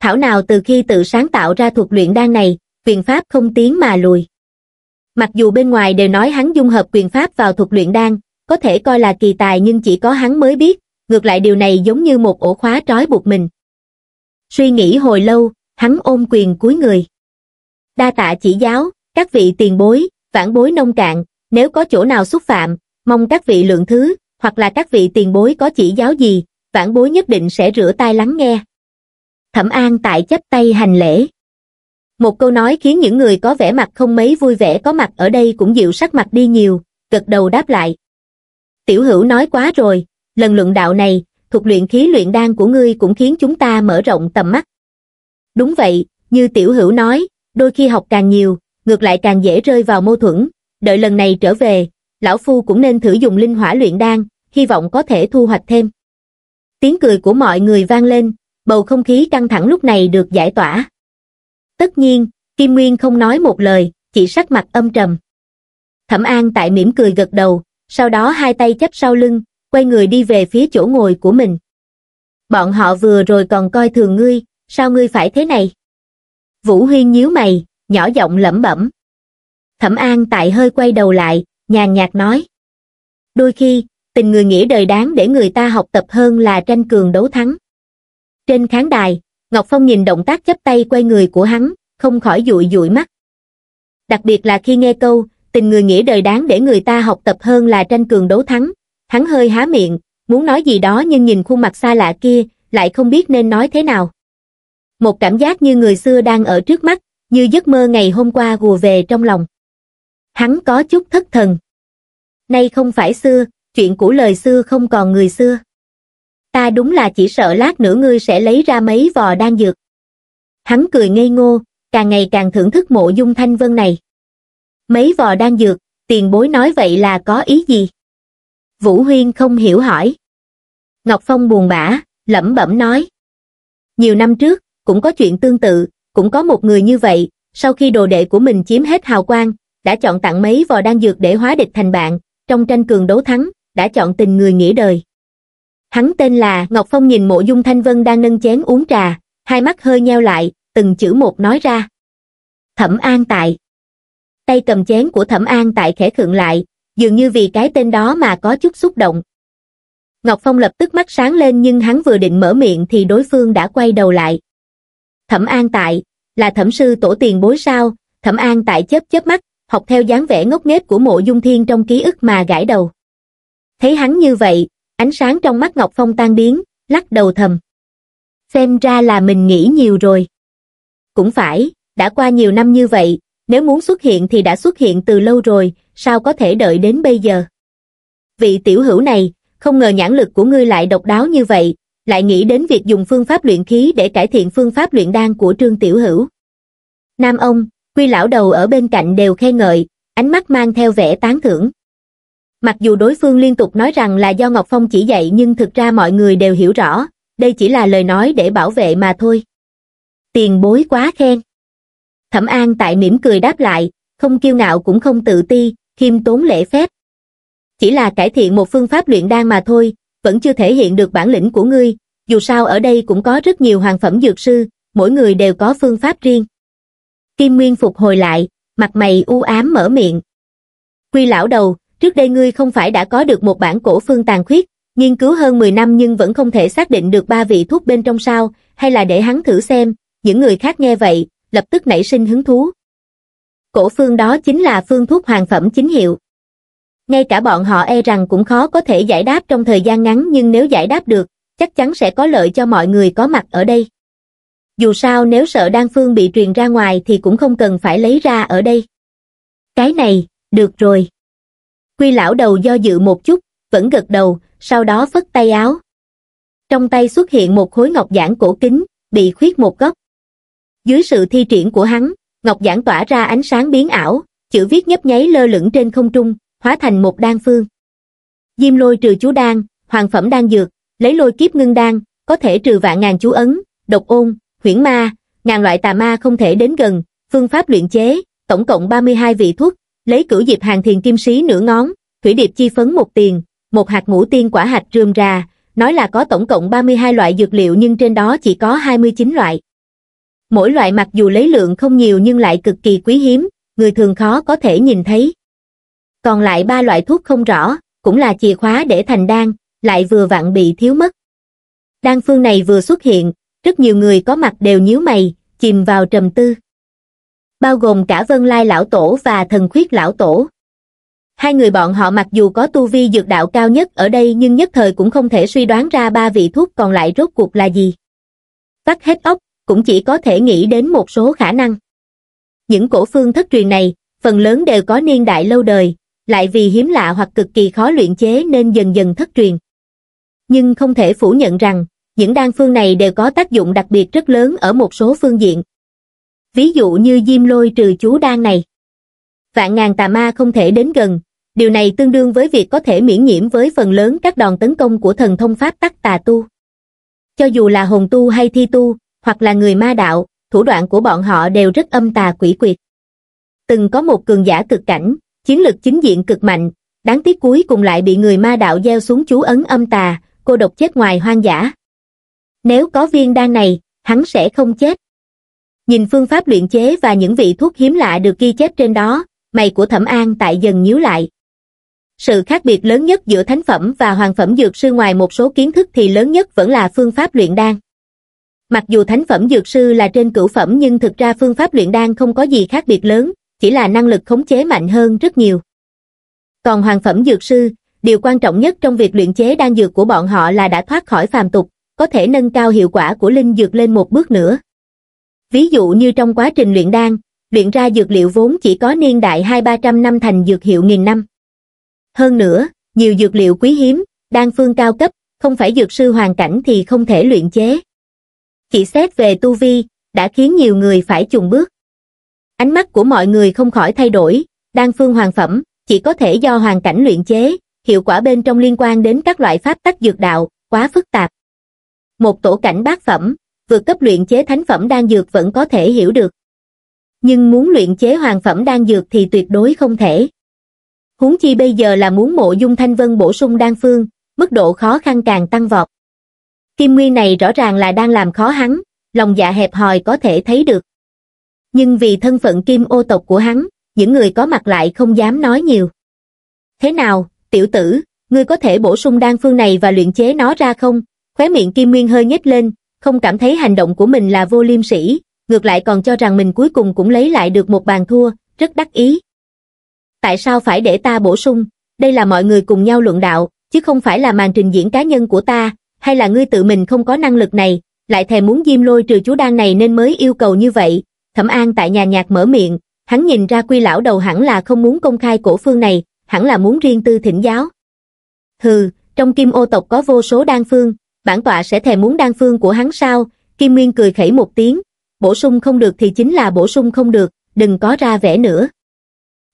Thảo nào từ khi tự sáng tạo ra thuộc luyện đan này, quyền pháp không tiến mà lùi. Mặc dù bên ngoài đều nói hắn dung hợp quyền pháp vào thuộc luyện đan, có thể coi là kỳ tài nhưng chỉ có hắn mới biết, ngược lại điều này giống như một ổ khóa trói buộc mình suy nghĩ hồi lâu hắn ôm quyền cúi người đa tạ chỉ giáo các vị tiền bối vãn bối nông cạn nếu có chỗ nào xúc phạm mong các vị lượng thứ hoặc là các vị tiền bối có chỉ giáo gì vãn bối nhất định sẽ rửa tai lắng nghe thẩm an tại chấp tay hành lễ một câu nói khiến những người có vẻ mặt không mấy vui vẻ có mặt ở đây cũng dịu sắc mặt đi nhiều gật đầu đáp lại tiểu hữu nói quá rồi lần luận đạo này, thuộc luyện khí luyện đan của ngươi cũng khiến chúng ta mở rộng tầm mắt. Đúng vậy, như tiểu hữu nói, đôi khi học càng nhiều, ngược lại càng dễ rơi vào mâu thuẫn, đợi lần này trở về, lão phu cũng nên thử dùng linh hỏa luyện đan, hy vọng có thể thu hoạch thêm. Tiếng cười của mọi người vang lên, bầu không khí căng thẳng lúc này được giải tỏa. Tất nhiên, Kim Nguyên không nói một lời, chỉ sắc mặt âm trầm. Thẩm An tại mỉm cười gật đầu, sau đó hai tay chắp sau lưng, quay người đi về phía chỗ ngồi của mình. Bọn họ vừa rồi còn coi thường ngươi, sao ngươi phải thế này? Vũ Huyên nhíu mày, nhỏ giọng lẩm bẩm. Thẩm An tại hơi quay đầu lại, nhàn nhạt nói. Đôi khi, tình người nghĩa đời đáng để người ta học tập hơn là tranh cường đấu thắng. Trên khán đài, Ngọc Phong nhìn động tác chấp tay quay người của hắn, không khỏi dụi dụi mắt. Đặc biệt là khi nghe câu, tình người nghĩa đời đáng để người ta học tập hơn là tranh cường đấu thắng, hắn hơi há miệng, muốn nói gì đó nhưng nhìn khuôn mặt xa lạ kia, lại không biết nên nói thế nào. Một cảm giác như người xưa đang ở trước mắt, như giấc mơ ngày hôm qua gùa về trong lòng. Hắn có chút thất thần. Nay không phải xưa, chuyện của lời xưa không còn người xưa. Ta đúng là chỉ sợ lát nữa ngươi sẽ lấy ra mấy vò đan dược. Hắn cười ngây ngô, càng ngày càng thưởng thức mộ dung thanh vân này. Mấy vò đan dược, tiền bối nói vậy là có ý gì? Vũ Huyên không hiểu hỏi. Ngọc Phong buồn bã, lẩm bẩm nói. Nhiều năm trước, cũng có chuyện tương tự, cũng có một người như vậy, sau khi đồ đệ của mình chiếm hết hào quang, đã chọn tặng mấy vò đan dược để hóa địch thành bạn, trong tranh cường đấu thắng, đã chọn tình người nghĩa đời. Hắn tên là Ngọc Phong nhìn mộ dung thanh vân đang nâng chén uống trà, hai mắt hơi nheo lại, từng chữ một nói ra. Thẩm An Tại Tay cầm chén của Thẩm An Tại khẽ khượng lại, dường như vì cái tên đó mà có chút xúc động ngọc phong lập tức mắt sáng lên nhưng hắn vừa định mở miệng thì đối phương đã quay đầu lại thẩm an tại là thẩm sư tổ tiền bối sao thẩm an tại chớp chớp mắt học theo dáng vẻ ngốc nghếch của mộ dung thiên trong ký ức mà gãi đầu thấy hắn như vậy ánh sáng trong mắt ngọc phong tan biến lắc đầu thầm xem ra là mình nghĩ nhiều rồi cũng phải đã qua nhiều năm như vậy nếu muốn xuất hiện thì đã xuất hiện từ lâu rồi, sao có thể đợi đến bây giờ? Vị tiểu hữu này, không ngờ nhãn lực của ngươi lại độc đáo như vậy, lại nghĩ đến việc dùng phương pháp luyện khí để cải thiện phương pháp luyện đan của trương tiểu hữu. Nam ông, quy lão đầu ở bên cạnh đều khen ngợi, ánh mắt mang theo vẻ tán thưởng. Mặc dù đối phương liên tục nói rằng là do Ngọc Phong chỉ dạy nhưng thực ra mọi người đều hiểu rõ, đây chỉ là lời nói để bảo vệ mà thôi. Tiền bối quá khen thẩm an tại mỉm cười đáp lại không kiêu ngạo cũng không tự ti khiêm tốn lễ phép chỉ là cải thiện một phương pháp luyện đan mà thôi vẫn chưa thể hiện được bản lĩnh của ngươi dù sao ở đây cũng có rất nhiều hoàng phẩm dược sư mỗi người đều có phương pháp riêng kim nguyên phục hồi lại mặt mày u ám mở miệng quy lão đầu trước đây ngươi không phải đã có được một bản cổ phương tàn khuyết nghiên cứu hơn 10 năm nhưng vẫn không thể xác định được ba vị thuốc bên trong sao, hay là để hắn thử xem, những người khác nghe vậy, lập tức nảy sinh hứng thú. Cổ phương đó chính là phương thuốc hoàng phẩm chính hiệu. Ngay cả bọn họ e rằng cũng khó có thể giải đáp trong thời gian ngắn nhưng nếu giải đáp được, chắc chắn sẽ có lợi cho mọi người có mặt ở đây. Dù sao nếu sợ đan phương bị truyền ra ngoài thì cũng không cần phải lấy ra ở đây. Cái này, được rồi. Quy lão đầu do dự một chút, vẫn gật đầu, sau đó phất tay áo. Trong tay xuất hiện một khối ngọc giản cổ kính, bị khuyết một góc. Dưới sự thi triển của hắn, ngọc giản tỏa ra ánh sáng biến ảo, chữ viết nhấp nháy lơ lửng trên không trung, hóa thành một đan phương. Diêm lôi trừ chú đan, hoàng phẩm đan dược, lấy lôi kiếp ngưng đan, có thể trừ vạn ngàn chú ấn, độc ôn, huyễn ma, ngàn loại tà ma không thể đến gần, phương pháp luyện chế, tổng cộng 32 vị thuốc, lấy cửu diệp hàng thiền kim sĩ nửa ngón, thủy điệp chi phấn một tiền, một hạt ngũ tiên quả hạch rườm ra, nói là có tổng cộng 32 loại dược liệu nhưng trên đó chỉ có 29 loại mỗi loại mặc dù lấy lượng không nhiều nhưng lại cực kỳ quý hiếm, người thường khó có thể nhìn thấy. Còn lại ba loại thuốc không rõ, cũng là chìa khóa để thành đan, lại vừa vặn bị thiếu mất. Đan phương này vừa xuất hiện, rất nhiều người có mặt đều nhíu mày, chìm vào trầm tư. Bao gồm cả Vân Lai Lão Tổ và Thần Khuyết Lão Tổ. Hai người bọn họ mặc dù có tu vi dược đạo cao nhất ở đây nhưng nhất thời cũng không thể suy đoán ra ba vị thuốc còn lại rốt cuộc là gì. Vắt hết ốc cũng chỉ có thể nghĩ đến một số khả năng. Những cổ phương thất truyền này, phần lớn đều có niên đại lâu đời, lại vì hiếm lạ hoặc cực kỳ khó luyện chế nên dần dần thất truyền. Nhưng không thể phủ nhận rằng, những đan phương này đều có tác dụng đặc biệt rất lớn ở một số phương diện. Ví dụ như diêm lôi trừ chú đan này. Vạn ngàn tà ma không thể đến gần, điều này tương đương với việc có thể miễn nhiễm với phần lớn các đòn tấn công của thần thông pháp tắc tà tu. Cho dù là hồn tu hay thi tu, hoặc là người ma đạo, thủ đoạn của bọn họ đều rất âm tà quỷ quyệt. Từng có một cường giả cực cảnh, chiến lực chính diện cực mạnh, đáng tiếc cuối cùng lại bị người ma đạo gieo xuống chú ấn âm tà, cô độc chết ngoài hoang dã. Nếu có viên đan này, hắn sẽ không chết. Nhìn phương pháp luyện chế và những vị thuốc hiếm lạ được ghi chép trên đó, mày của Thẩm An tại dần nhíu lại. Sự khác biệt lớn nhất giữa thánh phẩm và hoàng phẩm dược sư ngoài một số kiến thức thì lớn nhất vẫn là phương pháp luyện đan mặc dù thánh phẩm dược sư là trên cửu phẩm nhưng thực ra phương pháp luyện đan không có gì khác biệt lớn chỉ là năng lực khống chế mạnh hơn rất nhiều còn hoàng phẩm dược sư điều quan trọng nhất trong việc luyện chế đan dược của bọn họ là đã thoát khỏi phàm tục có thể nâng cao hiệu quả của linh dược lên một bước nữa ví dụ như trong quá trình luyện đan luyện ra dược liệu vốn chỉ có niên đại hai ba trăm năm thành dược hiệu nghìn năm hơn nữa nhiều dược liệu quý hiếm đan phương cao cấp không phải dược sư hoàn cảnh thì không thể luyện chế chỉ xét về tu vi, đã khiến nhiều người phải chùn bước. Ánh mắt của mọi người không khỏi thay đổi, đan phương hoàng phẩm, chỉ có thể do hoàn cảnh luyện chế, hiệu quả bên trong liên quan đến các loại pháp tắc dược đạo, quá phức tạp. Một tổ cảnh bát phẩm, vượt cấp luyện chế thánh phẩm đan dược vẫn có thể hiểu được. Nhưng muốn luyện chế hoàng phẩm đan dược thì tuyệt đối không thể. Huống chi bây giờ là muốn mộ dung thanh vân bổ sung đan phương, mức độ khó khăn càng tăng vọt. Kim Nguyên này rõ ràng là đang làm khó hắn, lòng dạ hẹp hòi có thể thấy được. Nhưng vì thân phận kim ô tộc của hắn, những người có mặt lại không dám nói nhiều. Thế nào, tiểu tử, ngươi có thể bổ sung đan phương này và luyện chế nó ra không? Khóe miệng Kim Nguyên hơi nhếch lên, không cảm thấy hành động của mình là vô liêm sỉ, ngược lại còn cho rằng mình cuối cùng cũng lấy lại được một bàn thua, rất đắc ý. Tại sao phải để ta bổ sung? Đây là mọi người cùng nhau luận đạo, chứ không phải là màn trình diễn cá nhân của ta, hay là ngươi tự mình không có năng lực này, lại thèm muốn diêm lôi trừ chú đan này nên mới yêu cầu như vậy. Thẩm An tại nhà nhạc mở miệng, hắn nhìn ra quy lão đầu hẳn là không muốn công khai cổ phương này, hẳn là muốn riêng tư thỉnh giáo. Hừ, trong kim ô tộc có vô số đan phương, bản tọa sẽ thèm muốn đan phương của hắn sao, Kim Nguyên cười khẩy một tiếng, bổ sung không được thì chính là bổ sung không được, đừng có ra vẻ nữa.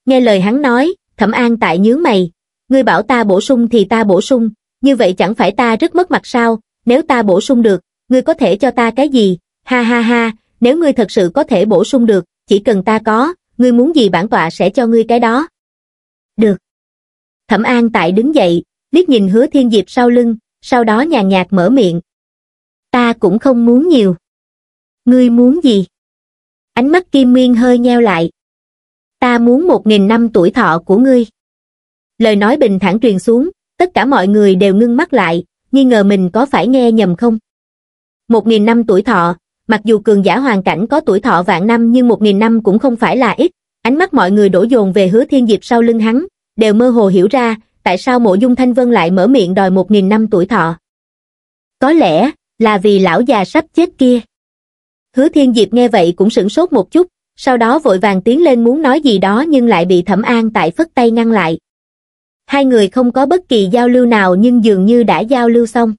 Nghe lời hắn nói, Thẩm An tại nhướng mày, ngươi bảo ta bổ sung thì ta bổ sung, như vậy chẳng phải ta rất mất mặt sao, nếu ta bổ sung được, ngươi có thể cho ta cái gì, ha ha ha, nếu ngươi thật sự có thể bổ sung được, chỉ cần ta có, ngươi muốn gì bản tọa sẽ cho ngươi cái đó. Được. Thẩm An tại đứng dậy, liếc nhìn hứa thiên diệp sau lưng, sau đó nhàn nhạt mở miệng. Ta cũng không muốn nhiều. Ngươi muốn gì? Ánh mắt Kim Nguyên hơi nheo lại. Ta muốn một nghìn năm tuổi thọ của ngươi. Lời nói bình thản truyền xuống, tất cả mọi người đều ngưng mắt lại, nghi ngờ mình có phải nghe nhầm không. Một nghìn năm tuổi thọ, mặc dù cường giả hoàn cảnh có tuổi thọ vạn năm nhưng một nghìn năm cũng không phải là ít, ánh mắt mọi người đổ dồn về hứa thiên diệp sau lưng hắn, đều mơ hồ hiểu ra, tại sao mộ dung thanh vân lại mở miệng đòi một nghìn năm tuổi thọ. Có lẽ, là vì lão già sắp chết kia. Hứa thiên diệp nghe vậy cũng sửng sốt một chút, sau đó vội vàng tiến lên muốn nói gì đó nhưng lại bị thẩm an tại phất tay ngăn lại, hai người không có bất kỳ giao lưu nào nhưng dường như đã giao lưu xong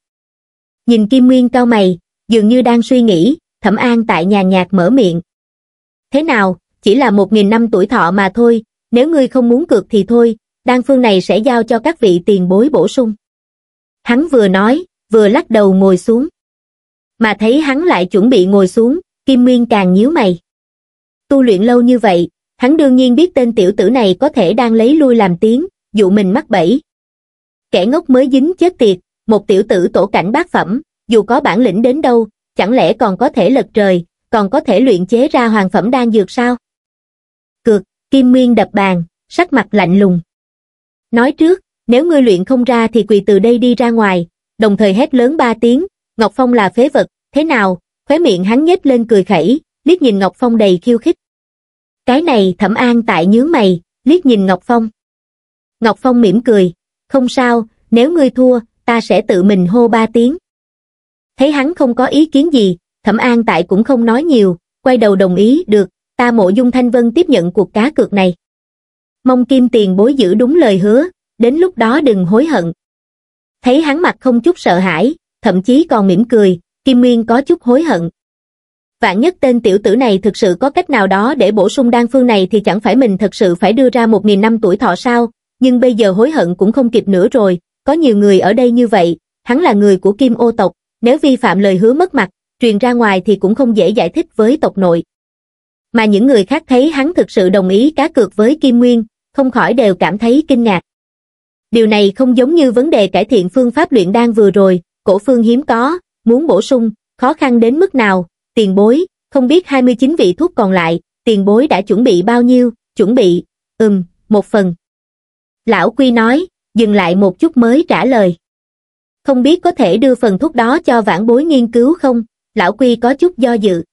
nhìn kim nguyên cao mày dường như đang suy nghĩ thẩm an tại nhà nhạc mở miệng thế nào chỉ là một nghìn năm tuổi thọ mà thôi nếu ngươi không muốn cược thì thôi đan phương này sẽ giao cho các vị tiền bối bổ sung hắn vừa nói vừa lắc đầu ngồi xuống mà thấy hắn lại chuẩn bị ngồi xuống kim nguyên càng nhíu mày tu luyện lâu như vậy hắn đương nhiên biết tên tiểu tử này có thể đang lấy lui làm tiếng dụ mình mắc bẫy. Kẻ ngốc mới dính chết tiệt, một tiểu tử tổ cảnh bác phẩm, dù có bản lĩnh đến đâu, chẳng lẽ còn có thể lật trời, còn có thể luyện chế ra hoàng phẩm đan dược sao? Cược, Kim Nguyên đập bàn, sắc mặt lạnh lùng. Nói trước, nếu ngươi luyện không ra thì quỳ từ đây đi ra ngoài, đồng thời hét lớn ba tiếng, Ngọc Phong là phế vật, thế nào? Khóe miệng hắn nhếch lên cười khẩy, liếc nhìn Ngọc Phong đầy khiêu khích. Cái này Thẩm An tại nhướng mày, liếc nhìn Ngọc Phong. Ngọc Phong mỉm cười, không sao, nếu ngươi thua, ta sẽ tự mình hô ba tiếng. Thấy hắn không có ý kiến gì, Thẩm An Tại cũng không nói nhiều, quay đầu đồng ý, được, ta mộ dung Thanh Vân tiếp nhận cuộc cá cược này. Mong kim tiền bối giữ đúng lời hứa, đến lúc đó đừng hối hận. Thấy hắn mặt không chút sợ hãi, thậm chí còn mỉm cười, Kim Nguyên có chút hối hận. Vạn nhất tên tiểu tử này thực sự có cách nào đó để bổ sung đan phương này thì chẳng phải mình thật sự phải đưa ra một nghìn năm tuổi thọ sao, nhưng bây giờ hối hận cũng không kịp nữa rồi, có nhiều người ở đây như vậy, hắn là người của kim ô tộc, nếu vi phạm lời hứa mất mặt, truyền ra ngoài thì cũng không dễ giải thích với tộc nội. Mà những người khác thấy hắn thực sự đồng ý cá cược với Kim Nguyên, không khỏi đều cảm thấy kinh ngạc. Điều này không giống như vấn đề cải thiện phương pháp luyện đan vừa rồi, cổ phương hiếm có, muốn bổ sung, khó khăn đến mức nào, tiền bối, không biết 29 vị thuốc còn lại, tiền bối đã chuẩn bị bao nhiêu, chuẩn bị, ừm, một phần, Lão Quy nói, dừng lại một chút mới trả lời. Không biết có thể đưa phần thuốc đó cho vãn bối nghiên cứu không? Lão Quy có chút do dự.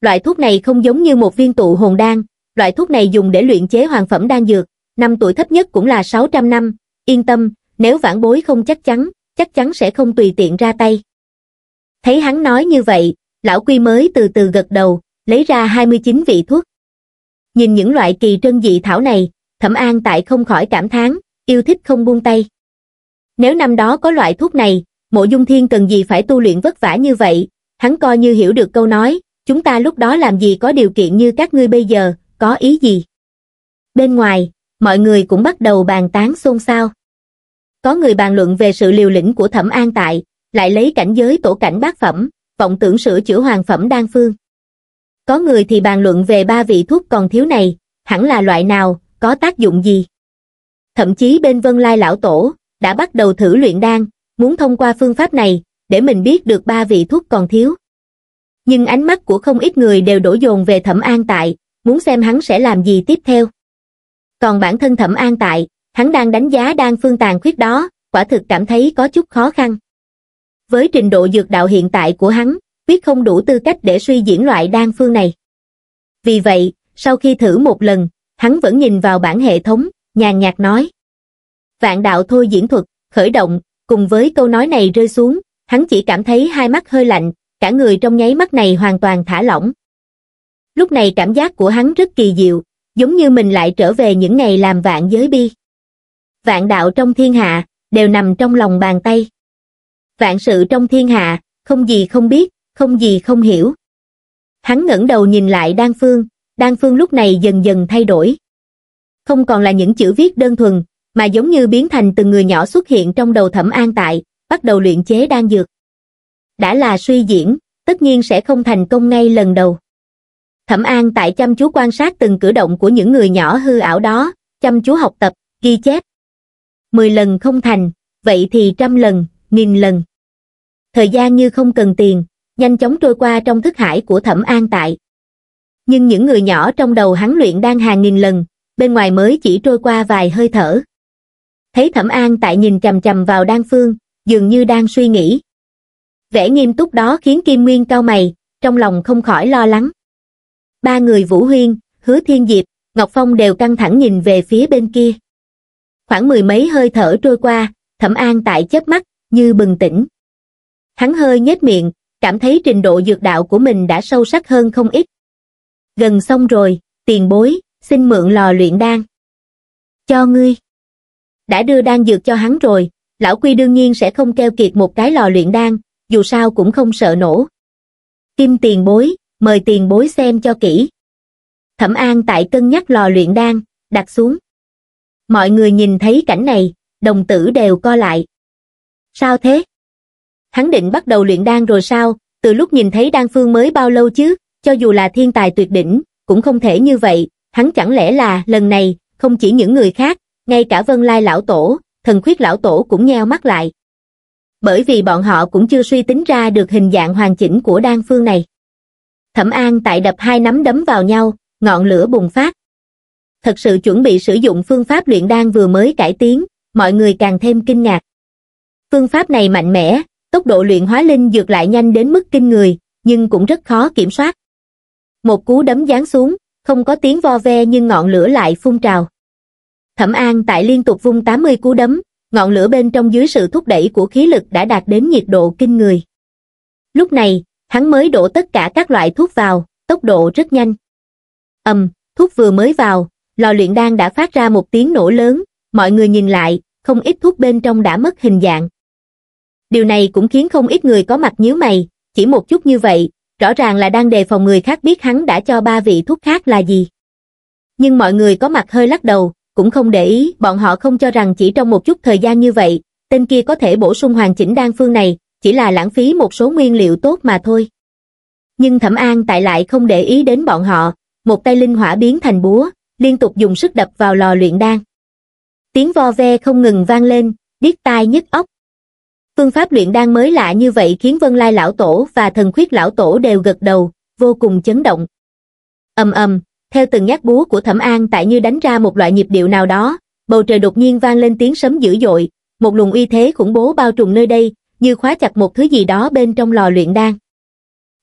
Loại thuốc này không giống như một viên tụ hồn đan, loại thuốc này dùng để luyện chế hoàng phẩm đan dược, năm tuổi thấp nhất cũng là 600 năm, yên tâm, nếu vãn bối không chắc chắn, chắc chắn sẽ không tùy tiện ra tay. Thấy hắn nói như vậy, lão quy mới từ từ gật đầu, lấy ra 29 vị thuốc. Nhìn những loại kỳ trân dị thảo này, Thẩm An tại không khỏi cảm thán, yêu thích không buông tay. Nếu năm đó có loại thuốc này, mộ dung thiên cần gì phải tu luyện vất vả như vậy, hắn coi như hiểu được câu nói, chúng ta lúc đó làm gì có điều kiện như các ngươi bây giờ, có ý gì. Bên ngoài, mọi người cũng bắt đầu bàn tán xôn xao. Có người bàn luận về sự liều lĩnh của thẩm an tại, lại lấy cảnh giới tổ cảnh bác phẩm, vọng tưởng sửa chữa hoàng phẩm đan phương. Có người thì bàn luận về ba vị thuốc còn thiếu này, hẳn là loại nào, có tác dụng gì. Thậm chí bên Vân Lai Lão Tổ đã bắt đầu thử luyện đan, muốn thông qua phương pháp này để mình biết được ba vị thuốc còn thiếu. Nhưng ánh mắt của không ít người đều đổ dồn về Thẩm An Tại, muốn xem hắn sẽ làm gì tiếp theo. Còn bản thân Thẩm An Tại, hắn đang đánh giá đan phương tàn khuyết đó, quả thực cảm thấy có chút khó khăn. Với trình độ dược đạo hiện tại của hắn, quyết không đủ tư cách để suy diễn loại đan phương này. Vì vậy, sau khi thử một lần, hắn vẫn nhìn vào bản hệ thống, nhàn nhạt nói. Vạn đạo thôi diễn thuật, khởi động, cùng với câu nói này rơi xuống, hắn chỉ cảm thấy hai mắt hơi lạnh, cả người trong nháy mắt này hoàn toàn thả lỏng. Lúc này cảm giác của hắn rất kỳ diệu, giống như mình lại trở về những ngày làm vạn giới bi. Vạn đạo trong thiên hạ, đều nằm trong lòng bàn tay. Vạn sự trong thiên hạ, không gì không biết, không gì không hiểu. Hắn ngẩng đầu nhìn lại Đan Phương, đan phương lúc này dần dần thay đổi. Không còn là những chữ viết đơn thuần, mà giống như biến thành từng người nhỏ xuất hiện trong đầu thẩm an tại, bắt đầu luyện chế đan dược. Đã là suy diễn, tất nhiên sẽ không thành công ngay lần đầu. Thẩm an tại chăm chú quan sát từng cử động của những người nhỏ hư ảo đó, chăm chú học tập, ghi chép. Mười lần không thành, vậy thì trăm lần, nghìn lần. Thời gian như không cần tiền, nhanh chóng trôi qua trong thức hải của thẩm an tại nhưng những người nhỏ trong đầu hắn luyện đang hàng nghìn lần, bên ngoài mới chỉ trôi qua vài hơi thở. Thấy Thẩm An tại nhìn chầm chầm vào đan phương, dường như đang suy nghĩ. Vẻ nghiêm túc đó khiến Kim Nguyên cao mày, trong lòng không khỏi lo lắng. Ba người Vũ Huyên, Hứa Thiên Diệp, Ngọc Phong đều căng thẳng nhìn về phía bên kia. Khoảng mười mấy hơi thở trôi qua, Thẩm An tại chớp mắt, như bừng tỉnh. Hắn hơi nhếch miệng, cảm thấy trình độ dược đạo của mình đã sâu sắc hơn không ít gần xong rồi, tiền bối, xin mượn lò luyện đan. Cho ngươi. Đã đưa đan dược cho hắn rồi, lão quy đương nhiên sẽ không keo kiệt một cái lò luyện đan, dù sao cũng không sợ nổ. Kim tiền bối, mời tiền bối xem cho kỹ. Thẩm An tại cân nhắc lò luyện đan, đặt xuống. Mọi người nhìn thấy cảnh này, đồng tử đều co lại. Sao thế? Hắn định bắt đầu luyện đan rồi sao, từ lúc nhìn thấy đan phương mới bao lâu chứ, cho dù là thiên tài tuyệt đỉnh, cũng không thể như vậy, hắn chẳng lẽ là lần này, không chỉ những người khác, ngay cả Vân Lai lão tổ, thần khuyết lão tổ cũng nheo mắt lại. Bởi vì bọn họ cũng chưa suy tính ra được hình dạng hoàn chỉnh của đan phương này. Thẩm An tại đập hai nắm đấm vào nhau, ngọn lửa bùng phát. Thật sự chuẩn bị sử dụng phương pháp luyện đan vừa mới cải tiến, mọi người càng thêm kinh ngạc. Phương pháp này mạnh mẽ, tốc độ luyện hóa linh dược lại nhanh đến mức kinh người, nhưng cũng rất khó kiểm soát một cú đấm giáng xuống không có tiếng vo ve nhưng ngọn lửa lại phun trào thẩm an tại liên tục vung 80 cú đấm ngọn lửa bên trong dưới sự thúc đẩy của khí lực đã đạt đến nhiệt độ kinh người lúc này hắn mới đổ tất cả các loại thuốc vào tốc độ rất nhanh ầm um, thuốc vừa mới vào lò luyện đan đã phát ra một tiếng nổ lớn mọi người nhìn lại không ít thuốc bên trong đã mất hình dạng điều này cũng khiến không ít người có mặt nhíu mày chỉ một chút như vậy rõ ràng là đang đề phòng người khác biết hắn đã cho ba vị thuốc khác là gì. Nhưng mọi người có mặt hơi lắc đầu, cũng không để ý, bọn họ không cho rằng chỉ trong một chút thời gian như vậy, tên kia có thể bổ sung hoàn chỉnh đan phương này, chỉ là lãng phí một số nguyên liệu tốt mà thôi. Nhưng Thẩm An tại lại không để ý đến bọn họ, một tay linh hỏa biến thành búa, liên tục dùng sức đập vào lò luyện đan. Tiếng vo ve không ngừng vang lên, điếc tai nhức óc, Phương pháp luyện đan mới lạ như vậy khiến Vân Lai lão tổ và thần khuyết lão tổ đều gật đầu, vô cùng chấn động. Ầm ầm, theo từng nhát búa của Thẩm An tại như đánh ra một loại nhịp điệu nào đó, bầu trời đột nhiên vang lên tiếng sấm dữ dội, một luồng uy thế khủng bố bao trùm nơi đây, như khóa chặt một thứ gì đó bên trong lò luyện đan.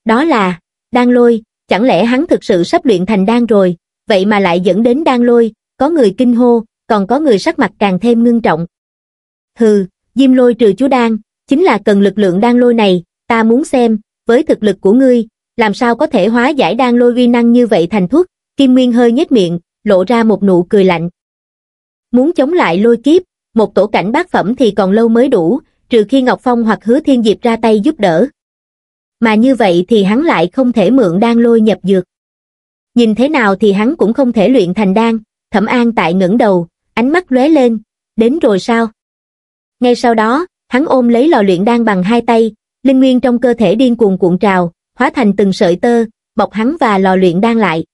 Đó là, đan lôi, chẳng lẽ hắn thực sự sắp luyện thành đan rồi, vậy mà lại dẫn đến đan lôi, có người kinh hô, còn có người sắc mặt càng thêm ngưng trọng. Hừ, Diêm Lôi trừ chú đan, chính là cần lực lượng đan lôi này, ta muốn xem, với thực lực của ngươi, làm sao có thể hóa giải đan lôi uy năng như vậy thành thuốc, Kim Nguyên hơi nhếch miệng, lộ ra một nụ cười lạnh. Muốn chống lại lôi kiếp, một tổ cảnh bát phẩm thì còn lâu mới đủ, trừ khi Ngọc Phong hoặc Hứa Thiên Diệp ra tay giúp đỡ. Mà như vậy thì hắn lại không thể mượn đan lôi nhập dược. Nhìn thế nào thì hắn cũng không thể luyện thành đan, Thẩm An tại ngẩng đầu, ánh mắt lóe lên, đến rồi sao? Ngay sau đó, Hắn ôm lấy lò luyện đan bằng hai tay, linh nguyên trong cơ thể điên cuồng cuộn trào, hóa thành từng sợi tơ, bọc hắn và lò luyện đan lại.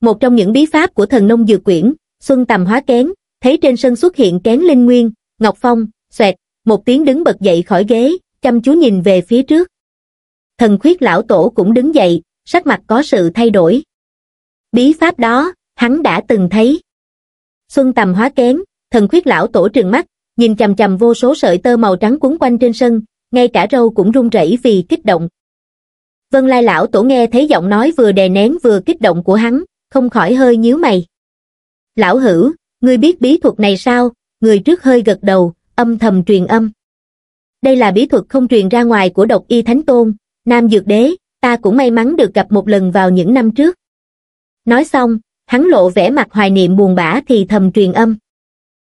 Một trong những bí pháp của thần nông dược quyển, Xuân Tầm hóa kén, thấy trên sân xuất hiện kén linh nguyên, Ngọc Phong, xoẹt, một tiếng đứng bật dậy khỏi ghế, chăm chú nhìn về phía trước. Thần khuyết lão tổ cũng đứng dậy, sắc mặt có sự thay đổi. Bí pháp đó, hắn đã từng thấy. Xuân Tầm hóa kén, thần khuyết lão tổ trừng mắt, nhìn chằm chằm vô số sợi tơ màu trắng cuốn quanh trên sân, ngay cả râu cũng run rẩy vì kích động. Vân Lai lão tổ nghe thấy giọng nói vừa đè nén vừa kích động của hắn, không khỏi hơi nhíu mày. Lão hữu, ngươi biết bí thuật này sao? Người trước hơi gật đầu, âm thầm truyền âm. Đây là bí thuật không truyền ra ngoài của độc y thánh tôn, nam dược đế, ta cũng may mắn được gặp một lần vào những năm trước. Nói xong, hắn lộ vẻ mặt hoài niệm buồn bã thì thầm truyền âm.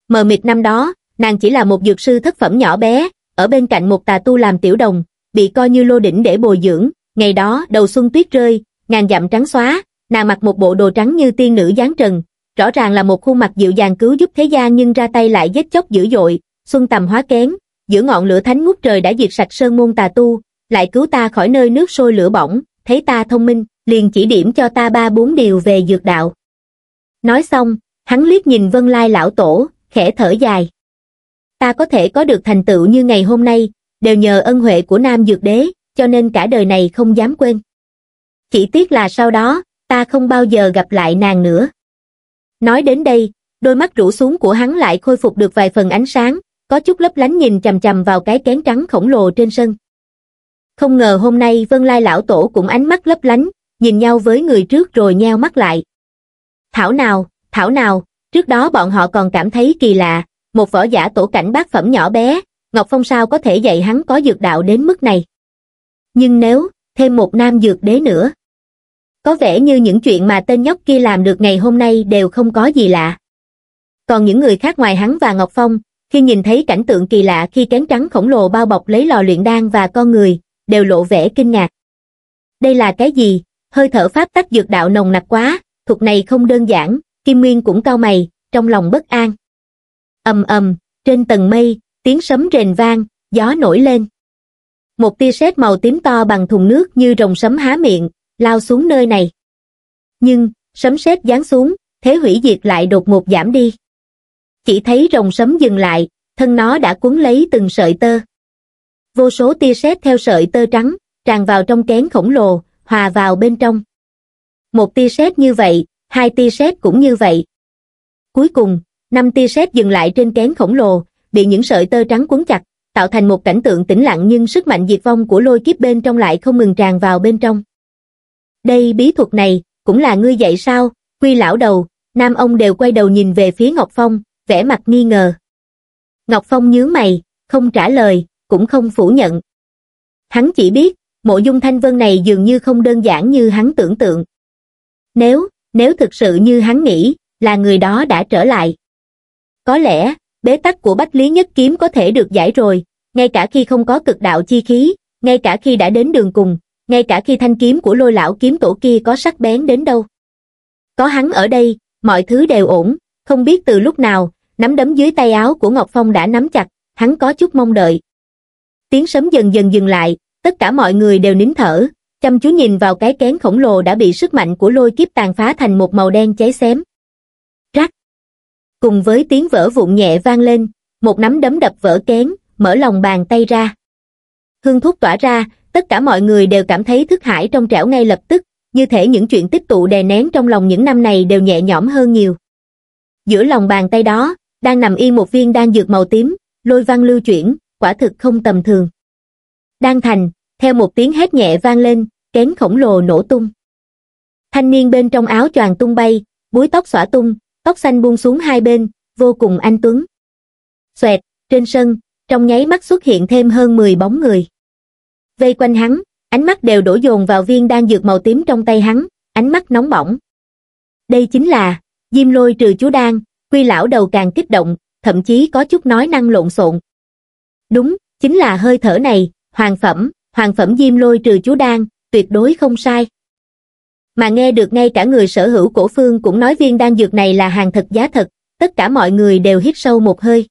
Mờ mịt năm đó, nàng chỉ là một dược sư thất phẩm nhỏ bé, ở bên cạnh một tà tu làm tiểu đồng, bị coi như lô đỉnh để bồi dưỡng, ngày đó đầu xuân tuyết rơi, ngàn dặm trắng xóa, nàng mặc một bộ đồ trắng như tiên nữ giáng trần, rõ ràng là một khuôn mặt dịu dàng cứu giúp thế gian nhưng ra tay lại giết chóc dữ dội, xuân tầm hóa kén, giữa ngọn lửa thánh ngút trời đã diệt sạch sơn môn tà tu, lại cứu ta khỏi nơi nước sôi lửa bỏng, thấy ta thông minh, liền chỉ điểm cho ta ba bốn điều về dược đạo. Nói xong, hắn liếc nhìn Vân Lai lão tổ, khẽ thở dài ta có thể có được thành tựu như ngày hôm nay, đều nhờ ân huệ của Nam Dược Đế, cho nên cả đời này không dám quên. Chỉ tiếc là sau đó, ta không bao giờ gặp lại nàng nữa. Nói đến đây, đôi mắt rũ xuống của hắn lại khôi phục được vài phần ánh sáng, có chút lấp lánh nhìn chầm chầm vào cái kén trắng khổng lồ trên sân. Không ngờ hôm nay Vân Lai Lão Tổ cũng ánh mắt lấp lánh, nhìn nhau với người trước rồi nheo mắt lại. Thảo nào, thảo nào, trước đó bọn họ còn cảm thấy kỳ lạ, một võ giả tổ cảnh bát phẩm nhỏ bé, Ngọc Phong sao có thể dạy hắn có dược đạo đến mức này. Nhưng nếu, thêm một nam dược đế nữa, có vẻ như những chuyện mà tên nhóc kia làm được ngày hôm nay đều không có gì lạ. Còn những người khác ngoài hắn và Ngọc Phong, khi nhìn thấy cảnh tượng kỳ lạ khi kén trắng khổng lồ bao bọc lấy lò luyện đan và con người, đều lộ vẻ kinh ngạc. Đây là cái gì? Hơi thở pháp tắc dược đạo nồng nặc quá, thuộc này không đơn giản, Kim Nguyên cũng cao mày, trong lòng bất an ầm ầm trên tầng mây tiếng sấm rền vang gió nổi lên một tia sét màu tím to bằng thùng nước như rồng sấm há miệng lao xuống nơi này nhưng sấm sét giáng xuống thế hủy diệt lại đột ngột giảm đi chỉ thấy rồng sấm dừng lại thân nó đã cuốn lấy từng sợi tơ vô số tia sét theo sợi tơ trắng tràn vào trong kén khổng lồ hòa vào bên trong một tia sét như vậy hai tia sét cũng như vậy cuối cùng năm tia sét dừng lại trên kén khổng lồ, bị những sợi tơ trắng cuốn chặt, tạo thành một cảnh tượng tĩnh lặng nhưng sức mạnh diệt vong của lôi kiếp bên trong lại không ngừng tràn vào bên trong. Đây bí thuật này, cũng là ngươi dạy sao, quy lão đầu, nam ông đều quay đầu nhìn về phía Ngọc Phong, vẻ mặt nghi ngờ. Ngọc Phong nhướng mày, không trả lời, cũng không phủ nhận. Hắn chỉ biết, mộ dung thanh vân này dường như không đơn giản như hắn tưởng tượng. Nếu, nếu thực sự như hắn nghĩ, là người đó đã trở lại. Có lẽ, bế tắc của Bách Lý Nhất Kiếm có thể được giải rồi, ngay cả khi không có cực đạo chi khí, ngay cả khi đã đến đường cùng, ngay cả khi thanh kiếm của lôi lão kiếm tổ kia có sắc bén đến đâu. Có hắn ở đây, mọi thứ đều ổn, không biết từ lúc nào, nắm đấm dưới tay áo của Ngọc Phong đã nắm chặt, hắn có chút mong đợi. Tiếng sấm dần dần dừng lại, tất cả mọi người đều nín thở, chăm chú nhìn vào cái kén khổng lồ đã bị sức mạnh của lôi kiếp tàn phá thành một màu đen cháy xém cùng với tiếng vỡ vụn nhẹ vang lên một nắm đấm đập vỡ kén mở lòng bàn tay ra hương thuốc tỏa ra tất cả mọi người đều cảm thấy thức hải trong trẻo ngay lập tức như thể những chuyện tích tụ đè nén trong lòng những năm này đều nhẹ nhõm hơn nhiều giữa lòng bàn tay đó đang nằm yên một viên đan dược màu tím lôi văn lưu chuyển quả thực không tầm thường đan thành theo một tiếng hét nhẹ vang lên kén khổng lồ nổ tung thanh niên bên trong áo choàng tung bay búi tóc xõa tung tóc xanh buông xuống hai bên, vô cùng anh tuấn. Xoẹt, trên sân, trong nháy mắt xuất hiện thêm hơn 10 bóng người. Vây quanh hắn, ánh mắt đều đổ dồn vào viên đan dược màu tím trong tay hắn, ánh mắt nóng bỏng. Đây chính là, diêm lôi trừ chú đan, quy lão đầu càng kích động, thậm chí có chút nói năng lộn xộn. Đúng, chính là hơi thở này, hoàng phẩm, hoàng phẩm diêm lôi trừ chú đan, tuyệt đối không sai mà nghe được ngay cả người sở hữu cổ phương cũng nói viên đan dược này là hàng thật giá thật, tất cả mọi người đều hít sâu một hơi.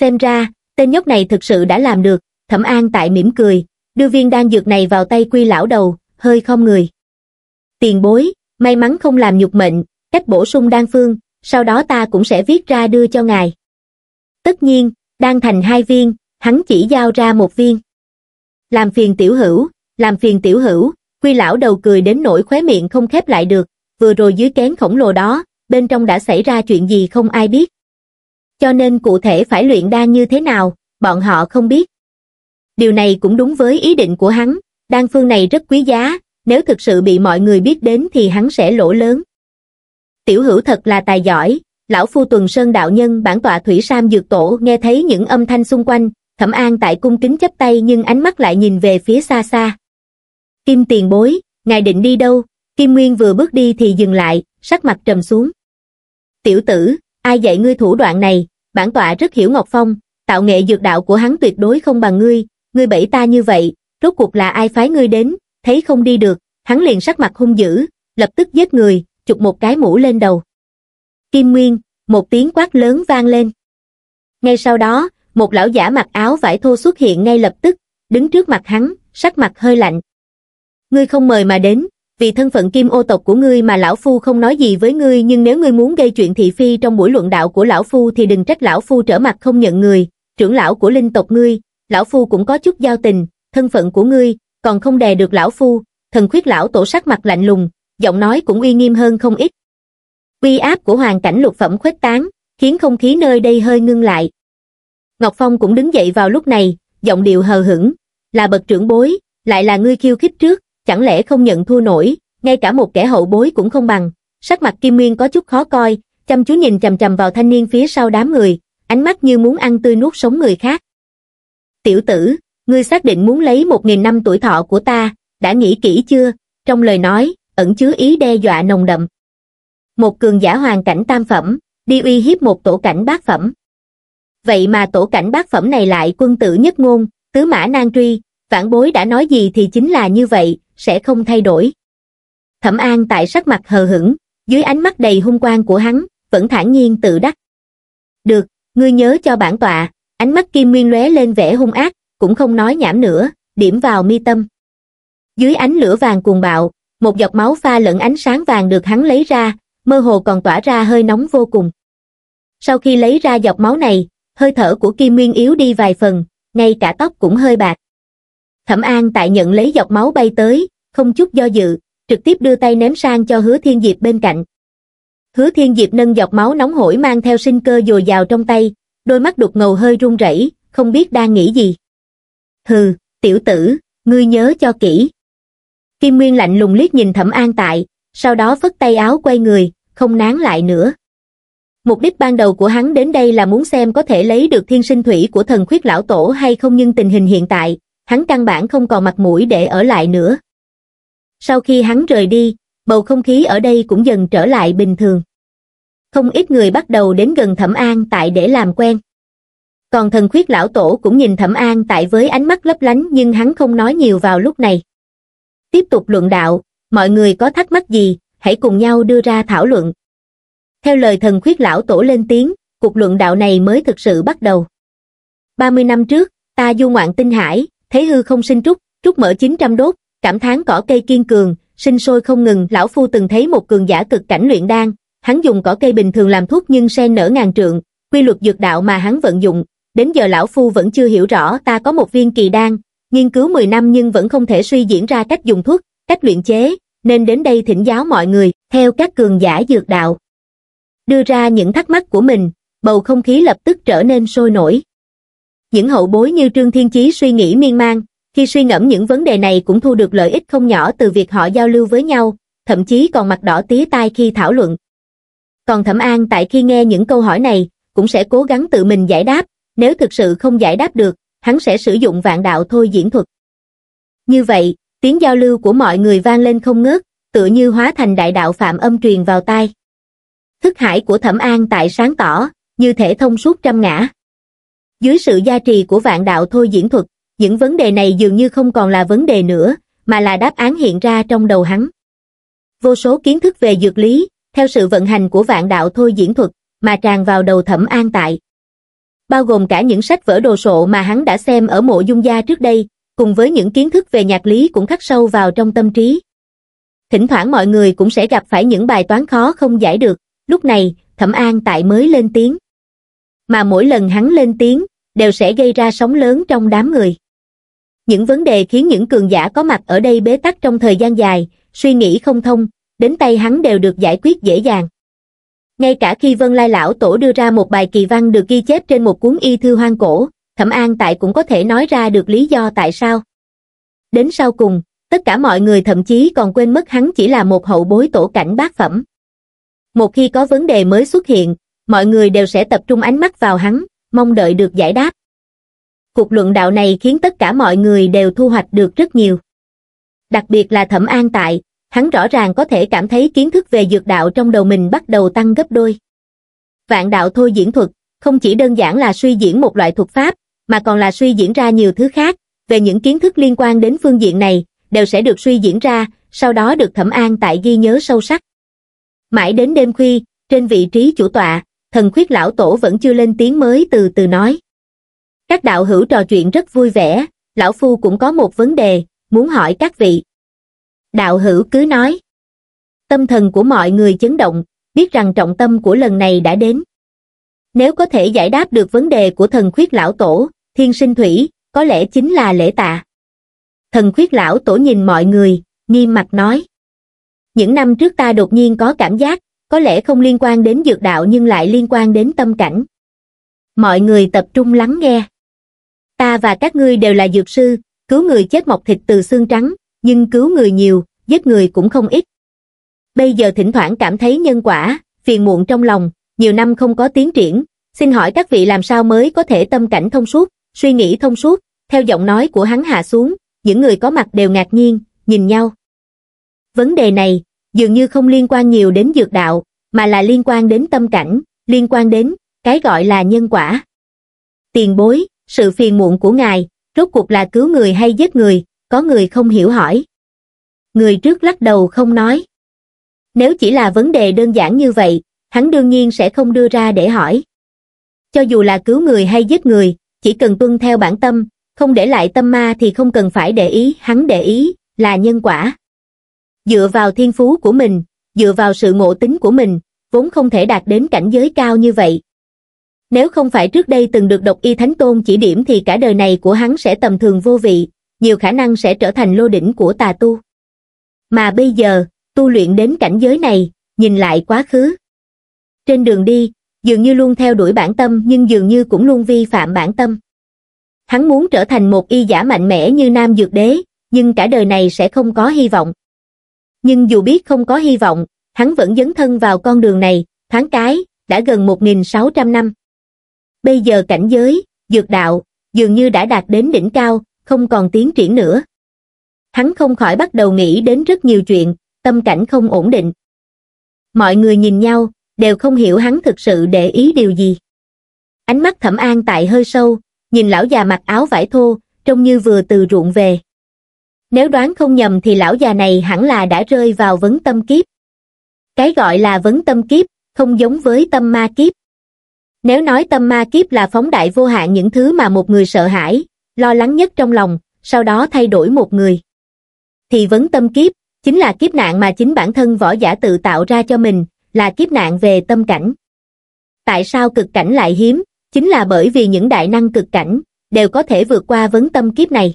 Xem ra, tên nhóc này thực sự đã làm được, thẩm an tại mỉm cười, đưa viên đan dược này vào tay quy lão đầu, hơi không người. Tiền bối, may mắn không làm nhục mệnh, cách bổ sung đan phương, sau đó ta cũng sẽ viết ra đưa cho ngài. Tất nhiên, đan thành hai viên, hắn chỉ giao ra một viên. Làm phiền tiểu hữu, làm phiền tiểu hữu, Quy lão đầu cười đến nỗi khóe miệng không khép lại được, vừa rồi dưới kén khổng lồ đó, bên trong đã xảy ra chuyện gì không ai biết. Cho nên cụ thể phải luyện đan như thế nào, bọn họ không biết. Điều này cũng đúng với ý định của hắn, đan phương này rất quý giá, nếu thực sự bị mọi người biết đến thì hắn sẽ lỗ lớn. Tiểu hữu thật là tài giỏi, lão phu tuần sơn đạo nhân bản tọa thủy sam dược tổ nghe thấy những âm thanh xung quanh, thẩm an tại cung kính chấp tay nhưng ánh mắt lại nhìn về phía xa xa. Kim tiền bối, ngài định đi đâu? Kim Nguyên vừa bước đi thì dừng lại, sắc mặt trầm xuống. Tiểu tử, ai dạy ngươi thủ đoạn này? Bản tọa rất hiểu Ngọc Phong, tạo nghệ dược đạo của hắn tuyệt đối không bằng ngươi, ngươi bẫy ta như vậy, rốt cuộc là ai phái ngươi đến, thấy không đi được, hắn liền sắc mặt hung dữ, lập tức giết người, chụp một cái mũ lên đầu. Kim Nguyên, một tiếng quát lớn vang lên. Ngay sau đó, một lão giả mặc áo vải thô xuất hiện ngay lập tức, đứng trước mặt hắn, sắc mặt hơi lạnh, ngươi không mời mà đến, vì thân phận kim ô tộc của ngươi mà lão phu không nói gì với ngươi nhưng nếu ngươi muốn gây chuyện thị phi trong buổi luận đạo của lão phu thì đừng trách lão phu trở mặt không nhận người, trưởng lão của linh tộc ngươi, lão phu cũng có chút giao tình, thân phận của ngươi, còn không đè được lão phu, thần khuyết lão tổ sắc mặt lạnh lùng, giọng nói cũng uy nghiêm hơn không ít. Uy áp của hoàng cảnh lục phẩm khuếch tán, khiến không khí nơi đây hơi ngưng lại. Ngọc Phong cũng đứng dậy vào lúc này, giọng điệu hờ hững, là bậc trưởng bối, lại là ngươi khiêu khích trước, chẳng lẽ không nhận thua nổi, ngay cả một kẻ hậu bối cũng không bằng. Sắc mặt Kim Nguyên có chút khó coi, chăm chú nhìn chầm chầm vào thanh niên phía sau đám người, ánh mắt như muốn ăn tươi nuốt sống người khác. Tiểu tử, ngươi xác định muốn lấy một nghìn năm tuổi thọ của ta, đã nghĩ kỹ chưa? Trong lời nói, ẩn chứa ý đe dọa nồng đậm. Một cường giả hoàng cảnh tam phẩm, đi uy hiếp một tổ cảnh bát phẩm. Vậy mà tổ cảnh bát phẩm này lại quân tử nhất ngôn, tứ mã nan truy, vãn bối đã nói gì thì chính là như vậy, sẽ không thay đổi. Thẩm An tại sắc mặt hờ hững, dưới ánh mắt đầy hung quang của hắn, vẫn thản nhiên tự đắc. Được, ngươi nhớ cho bản tọa, ánh mắt Kim Nguyên lóe lên vẻ hung ác, cũng không nói nhảm nữa, điểm vào mi tâm. Dưới ánh lửa vàng cuồng bạo, một giọt máu pha lẫn ánh sáng vàng được hắn lấy ra, mơ hồ còn tỏa ra hơi nóng vô cùng. Sau khi lấy ra giọt máu này, hơi thở của Kim Nguyên yếu đi vài phần, ngay cả tóc cũng hơi bạc. Thẩm An tại nhận lấy giọt máu bay tới, không chút do dự, trực tiếp đưa tay ném sang cho Hứa Thiên Diệp bên cạnh. Hứa Thiên Diệp nâng giọt máu nóng hổi mang theo sinh cơ dồi dào trong tay, đôi mắt đục ngầu hơi run rẩy, không biết đang nghĩ gì. Hừ, tiểu tử, ngươi nhớ cho kỹ. Kim Nguyên lạnh lùng liếc nhìn Thẩm An tại, sau đó phất tay áo quay người, không nán lại nữa. Mục đích ban đầu của hắn đến đây là muốn xem có thể lấy được thiên sinh thủy của thần khuyết lão tổ hay không nhưng tình hình hiện tại, hắn căn bản không còn mặt mũi để ở lại nữa. Sau khi hắn rời đi, bầu không khí ở đây cũng dần trở lại bình thường. Không ít người bắt đầu đến gần Thẩm An tại để làm quen. Còn thần khuyết lão tổ cũng nhìn Thẩm An tại với ánh mắt lấp lánh nhưng hắn không nói nhiều vào lúc này. Tiếp tục luận đạo, mọi người có thắc mắc gì, hãy cùng nhau đưa ra thảo luận. Theo lời thần khuyết lão tổ lên tiếng, cuộc luận đạo này mới thực sự bắt đầu. 30 năm trước, ta du ngoạn tinh hải, thấy hư không sinh trúc, trúc mở 900 đốt, cảm thán cỏ cây kiên cường, sinh sôi không ngừng, lão phu từng thấy một cường giả cực cảnh luyện đan, hắn dùng cỏ cây bình thường làm thuốc nhưng sen nở ngàn trượng, quy luật dược đạo mà hắn vận dụng, đến giờ lão phu vẫn chưa hiểu rõ ta có một viên kỳ đan, nghiên cứu 10 năm nhưng vẫn không thể suy diễn ra cách dùng thuốc, cách luyện chế, nên đến đây thỉnh giáo mọi người, theo các cường giả dược đạo. Đưa ra những thắc mắc của mình, bầu không khí lập tức trở nên sôi nổi những hậu bối như Trương Thiên Chí suy nghĩ miên man, khi suy ngẫm những vấn đề này cũng thu được lợi ích không nhỏ từ việc họ giao lưu với nhau, thậm chí còn mặt đỏ tía tai khi thảo luận. Còn Thẩm An tại khi nghe những câu hỏi này, cũng sẽ cố gắng tự mình giải đáp, nếu thực sự không giải đáp được, hắn sẽ sử dụng vạn đạo thôi diễn thuật. Như vậy, tiếng giao lưu của mọi người vang lên không ngớt, tựa như hóa thành đại đạo phạm âm truyền vào tai. Thức hải của Thẩm An tại sáng tỏ, như thể thông suốt trăm ngã. Dưới sự gia trì của vạn đạo thôi diễn thuật, những vấn đề này dường như không còn là vấn đề nữa, mà là đáp án hiện ra trong đầu hắn. Vô số kiến thức về dược lý, theo sự vận hành của vạn đạo thôi diễn thuật, mà tràn vào đầu thẩm an tại. Bao gồm cả những sách vở đồ sộ mà hắn đã xem ở mộ dung gia trước đây, cùng với những kiến thức về nhạc lý cũng khắc sâu vào trong tâm trí. Thỉnh thoảng mọi người cũng sẽ gặp phải những bài toán khó không giải được, lúc này, thẩm an tại mới lên tiếng. Mà mỗi lần hắn lên tiếng, đều sẽ gây ra sóng lớn trong đám người. Những vấn đề khiến những cường giả có mặt ở đây bế tắc trong thời gian dài, suy nghĩ không thông, đến tay hắn đều được giải quyết dễ dàng. Ngay cả khi Vân Lai Lão Tổ đưa ra một bài kỳ văn được ghi chép trên một cuốn y thư hoang cổ, Thẩm An Tại cũng có thể nói ra được lý do tại sao. Đến sau cùng, tất cả mọi người thậm chí còn quên mất hắn chỉ là một hậu bối tổ cảnh bác phẩm. Một khi có vấn đề mới xuất hiện, mọi người đều sẽ tập trung ánh mắt vào hắn, mong đợi được giải đáp. Cuộc luận đạo này khiến tất cả mọi người đều thu hoạch được rất nhiều. Đặc biệt là Thẩm An Tại, hắn rõ ràng có thể cảm thấy kiến thức về dược đạo trong đầu mình bắt đầu tăng gấp đôi. Vạn đạo thôi diễn thuật, không chỉ đơn giản là suy diễn một loại thuật pháp, mà còn là suy diễn ra nhiều thứ khác, về những kiến thức liên quan đến phương diện này, đều sẽ được suy diễn ra, sau đó được thẩm an tại ghi nhớ sâu sắc. Mãi đến đêm khuya, trên vị trí chủ tọa, thần khuyết lão tổ vẫn chưa lên tiếng mới từ từ nói. Các đạo hữu trò chuyện rất vui vẻ, lão phu cũng có một vấn đề, muốn hỏi các vị. Đạo hữu cứ nói. Tâm thần của mọi người chấn động, biết rằng trọng tâm của lần này đã đến. Nếu có thể giải đáp được vấn đề của thần khuyết lão tổ, thiên sinh thủy, có lẽ chính là lễ tạ. Thần khuyết lão tổ nhìn mọi người, nghiêm mặt nói. Những năm trước ta đột nhiên có cảm giác, có lẽ không liên quan đến dược đạo nhưng lại liên quan đến tâm cảnh. Mọi người tập trung lắng nghe. Ta và các ngươi đều là dược sư, cứu người chết mọc thịt từ xương trắng, nhưng cứu người nhiều, giết người cũng không ít. Bây giờ thỉnh thoảng cảm thấy nhân quả, phiền muộn trong lòng, nhiều năm không có tiến triển, xin hỏi các vị làm sao mới có thể tâm cảnh thông suốt, suy nghĩ thông suốt, theo giọng nói của hắn hạ xuống, những người có mặt đều ngạc nhiên, nhìn nhau. Vấn đề này, dường như không liên quan nhiều đến dược đạo, mà là liên quan đến tâm cảnh, liên quan đến cái gọi là nhân quả. Tiền bối, sự phiền muộn của ngài, rốt cuộc là cứu người hay giết người, có người không hiểu hỏi. Người trước lắc đầu không nói. Nếu chỉ là vấn đề đơn giản như vậy, hắn đương nhiên sẽ không đưa ra để hỏi. Cho dù là cứu người hay giết người, chỉ cần tuân theo bản tâm, không để lại tâm ma thì không cần phải để ý hắn để ý là nhân quả. Dựa vào thiên phú của mình, dựa vào sự ngộ tính của mình, vốn không thể đạt đến cảnh giới cao như vậy. Nếu không phải trước đây từng được độc y thánh tôn chỉ điểm thì cả đời này của hắn sẽ tầm thường vô vị, nhiều khả năng sẽ trở thành lô đỉnh của tà tu. Mà bây giờ, tu luyện đến cảnh giới này, nhìn lại quá khứ. Trên đường đi, dường như luôn theo đuổi bản tâm nhưng dường như cũng luôn vi phạm bản tâm. Hắn muốn trở thành một y giả mạnh mẽ như nam dược đế, nhưng cả đời này sẽ không có hy vọng nhưng dù biết không có hy vọng, hắn vẫn dấn thân vào con đường này, thoáng cái, đã gần 1.600 năm. Bây giờ cảnh giới, dược đạo, dường như đã đạt đến đỉnh cao, không còn tiến triển nữa. Hắn không khỏi bắt đầu nghĩ đến rất nhiều chuyện, tâm cảnh không ổn định. Mọi người nhìn nhau, đều không hiểu hắn thực sự để ý điều gì. Ánh mắt thẩm an tại hơi sâu, nhìn lão già mặc áo vải thô, trông như vừa từ ruộng về. Nếu đoán không nhầm thì lão già này hẳn là đã rơi vào vấn tâm kiếp. Cái gọi là vấn tâm kiếp, không giống với tâm ma kiếp. Nếu nói tâm ma kiếp là phóng đại vô hạn những thứ mà một người sợ hãi, lo lắng nhất trong lòng, sau đó thay đổi một người. Thì vấn tâm kiếp, chính là kiếp nạn mà chính bản thân võ giả tự tạo ra cho mình, là kiếp nạn về tâm cảnh. Tại sao cực cảnh lại hiếm? Chính là bởi vì những đại năng cực cảnh đều có thể vượt qua vấn tâm kiếp này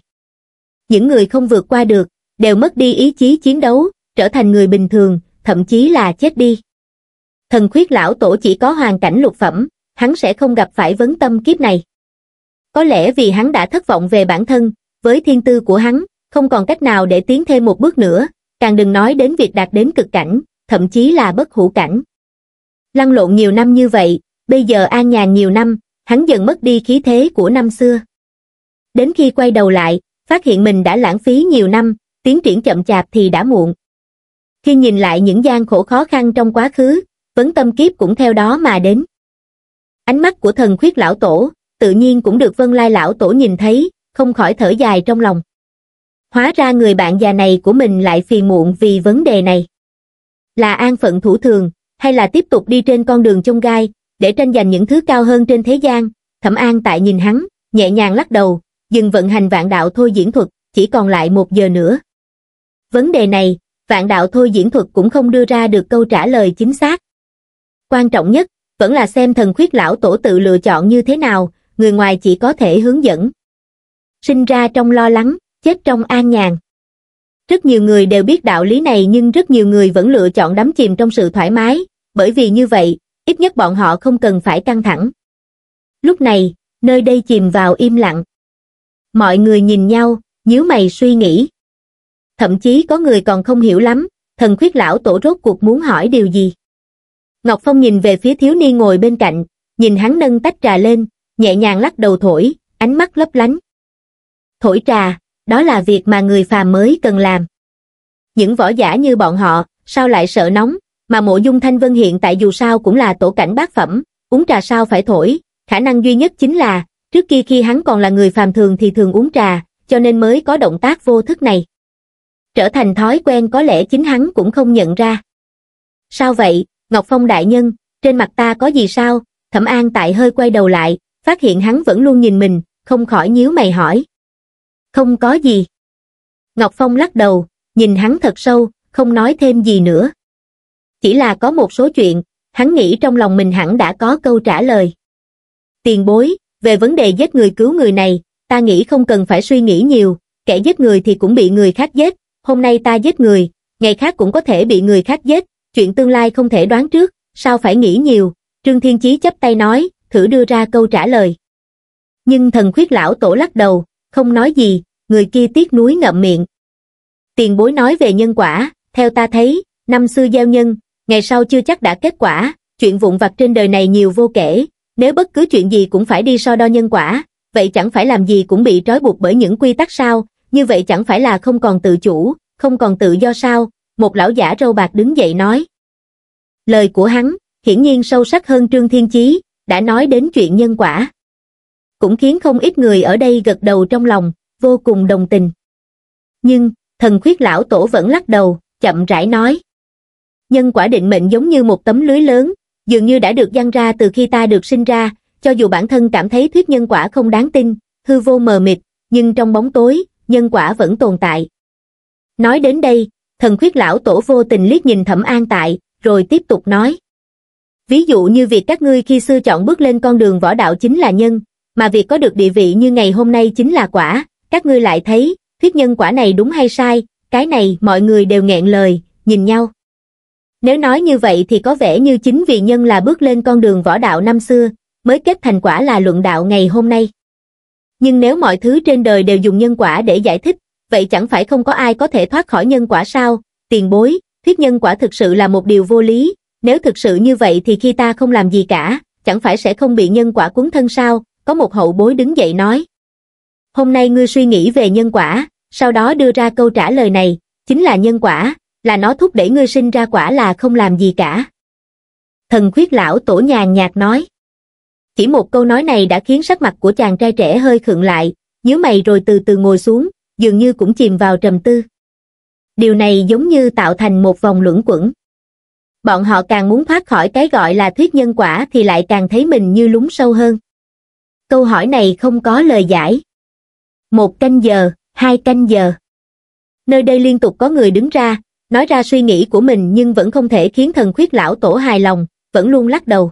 những người không vượt qua được, đều mất đi ý chí chiến đấu, trở thành người bình thường, thậm chí là chết đi. Thần khuyết lão tổ chỉ có hoàn cảnh lục phẩm, hắn sẽ không gặp phải vấn tâm kiếp này. Có lẽ vì hắn đã thất vọng về bản thân, với thiên tư của hắn, không còn cách nào để tiến thêm một bước nữa, càng đừng nói đến việc đạt đến cực cảnh, thậm chí là bất hữu cảnh. Lăn lộn nhiều năm như vậy, bây giờ an nhàn nhiều năm, hắn dần mất đi khí thế của năm xưa. Đến khi quay đầu lại, phát hiện mình đã lãng phí nhiều năm tiến triển chậm chạp thì đã muộn khi nhìn lại những gian khổ khó khăn trong quá khứ vấn tâm kiếp cũng theo đó mà đến ánh mắt của thần khuyết lão tổ tự nhiên cũng được vân lai lão tổ nhìn thấy không khỏi thở dài trong lòng hóa ra người bạn già này của mình lại phiền muộn vì vấn đề này là an phận thủ thường hay là tiếp tục đi trên con đường chông gai để tranh giành những thứ cao hơn trên thế gian thẩm an tại nhìn hắn nhẹ nhàng lắc đầu dừng vận hành vạn đạo thôi diễn thuật, chỉ còn lại một giờ nữa. Vấn đề này, vạn đạo thôi diễn thuật cũng không đưa ra được câu trả lời chính xác. Quan trọng nhất, vẫn là xem thần khuyết lão tổ tự lựa chọn như thế nào, người ngoài chỉ có thể hướng dẫn. Sinh ra trong lo lắng, chết trong an nhàn. Rất nhiều người đều biết đạo lý này nhưng rất nhiều người vẫn lựa chọn đắm chìm trong sự thoải mái, bởi vì như vậy, ít nhất bọn họ không cần phải căng thẳng. Lúc này, nơi đây chìm vào im lặng. Mọi người nhìn nhau, nhíu mày suy nghĩ. Thậm chí có người còn không hiểu lắm, thần khuyết lão tổ rốt cuộc muốn hỏi điều gì. Ngọc Phong nhìn về phía thiếu niên ngồi bên cạnh, nhìn hắn nâng tách trà lên, nhẹ nhàng lắc đầu thổi, ánh mắt lấp lánh. Thổi trà, đó là việc mà người phàm mới cần làm. Những võ giả như bọn họ, sao lại sợ nóng, mà mộ dung thanh vân hiện tại dù sao cũng là tổ cảnh bát phẩm, uống trà sao phải thổi, khả năng duy nhất chính là Trước kia khi hắn còn là người phàm thường thì thường uống trà, cho nên mới có động tác vô thức này. Trở thành thói quen có lẽ chính hắn cũng không nhận ra. Sao vậy, Ngọc Phong đại nhân, trên mặt ta có gì sao? Thẩm An tại hơi quay đầu lại, phát hiện hắn vẫn luôn nhìn mình, không khỏi nhíu mày hỏi. Không có gì. Ngọc Phong lắc đầu, nhìn hắn thật sâu, không nói thêm gì nữa. Chỉ là có một số chuyện, hắn nghĩ trong lòng mình hẳn đã có câu trả lời. Tiền bối, về vấn đề giết người cứu người này, ta nghĩ không cần phải suy nghĩ nhiều, kẻ giết người thì cũng bị người khác giết, hôm nay ta giết người, ngày khác cũng có thể bị người khác giết, chuyện tương lai không thể đoán trước, sao phải nghĩ nhiều, Trương Thiên Chí chấp tay nói, thử đưa ra câu trả lời. Nhưng thần khuyết lão tổ lắc đầu, không nói gì, người kia tiếc núi ngậm miệng. Tiền bối nói về nhân quả, theo ta thấy, năm xưa gieo nhân, ngày sau chưa chắc đã kết quả, chuyện vụn vặt trên đời này nhiều vô kể, nếu bất cứ chuyện gì cũng phải đi so đo nhân quả, vậy chẳng phải làm gì cũng bị trói buộc bởi những quy tắc sao, như vậy chẳng phải là không còn tự chủ, không còn tự do sao, một lão giả râu bạc đứng dậy nói. Lời của hắn, hiển nhiên sâu sắc hơn Trương Thiên Chí, đã nói đến chuyện nhân quả. Cũng khiến không ít người ở đây gật đầu trong lòng, vô cùng đồng tình. Nhưng, thần khuyết lão tổ vẫn lắc đầu, chậm rãi nói. Nhân quả định mệnh giống như một tấm lưới lớn, dường như đã được dăng ra từ khi ta được sinh ra, cho dù bản thân cảm thấy thuyết nhân quả không đáng tin, hư vô mờ mịt, nhưng trong bóng tối, nhân quả vẫn tồn tại. Nói đến đây, thần khuyết lão tổ vô tình liếc nhìn thẩm an tại, rồi tiếp tục nói. Ví dụ như việc các ngươi khi xưa chọn bước lên con đường võ đạo chính là nhân, mà việc có được địa vị như ngày hôm nay chính là quả, các ngươi lại thấy, thuyết nhân quả này đúng hay sai, cái này mọi người đều nghẹn lời, nhìn nhau. Nếu nói như vậy thì có vẻ như chính vì nhân là bước lên con đường võ đạo năm xưa, mới kết thành quả là luận đạo ngày hôm nay. Nhưng nếu mọi thứ trên đời đều dùng nhân quả để giải thích, vậy chẳng phải không có ai có thể thoát khỏi nhân quả sao? Tiền bối, thuyết nhân quả thực sự là một điều vô lý, nếu thực sự như vậy thì khi ta không làm gì cả, chẳng phải sẽ không bị nhân quả cuốn thân sao? Có một hậu bối đứng dậy nói. Hôm nay ngươi suy nghĩ về nhân quả, sau đó đưa ra câu trả lời này, chính là nhân quả, là nó thúc đẩy ngươi sinh ra quả là không làm gì cả. Thần khuyết lão tổ nhàn nhạt nói. Chỉ một câu nói này đã khiến sắc mặt của chàng trai trẻ hơi khựng lại, nhớ mày rồi từ từ ngồi xuống, dường như cũng chìm vào trầm tư. Điều này giống như tạo thành một vòng luẩn quẩn. Bọn họ càng muốn thoát khỏi cái gọi là thuyết nhân quả thì lại càng thấy mình như lúng sâu hơn. Câu hỏi này không có lời giải. Một canh giờ, hai canh giờ. Nơi đây liên tục có người đứng ra, nói ra suy nghĩ của mình nhưng vẫn không thể khiến thần khuyết lão tổ hài lòng, vẫn luôn lắc đầu.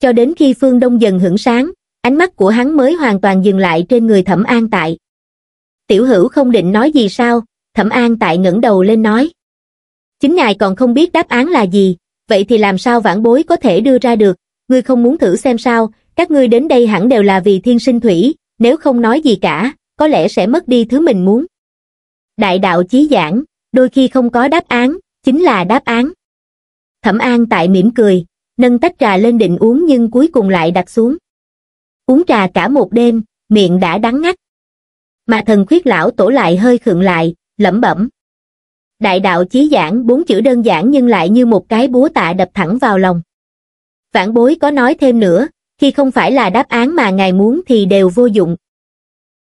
Cho đến khi phương đông dần hưởng sáng, ánh mắt của hắn mới hoàn toàn dừng lại trên người thẩm an tại. Tiểu hữu không định nói gì sao, thẩm an tại ngẩng đầu lên nói. Chính ngài còn không biết đáp án là gì, vậy thì làm sao vãn bối có thể đưa ra được, ngươi không muốn thử xem sao, các ngươi đến đây hẳn đều là vì thiên sinh thủy, nếu không nói gì cả, có lẽ sẽ mất đi thứ mình muốn. Đại đạo chí giảng đôi khi không có đáp án chính là đáp án thẩm an tại mỉm cười nâng tách trà lên định uống nhưng cuối cùng lại đặt xuống uống trà cả một đêm miệng đã đắng ngắt mà thần khuyết lão tổ lại hơi khựng lại lẩm bẩm đại đạo chí giảng bốn chữ đơn giản nhưng lại như một cái búa tạ đập thẳng vào lòng vãn bối có nói thêm nữa khi không phải là đáp án mà ngài muốn thì đều vô dụng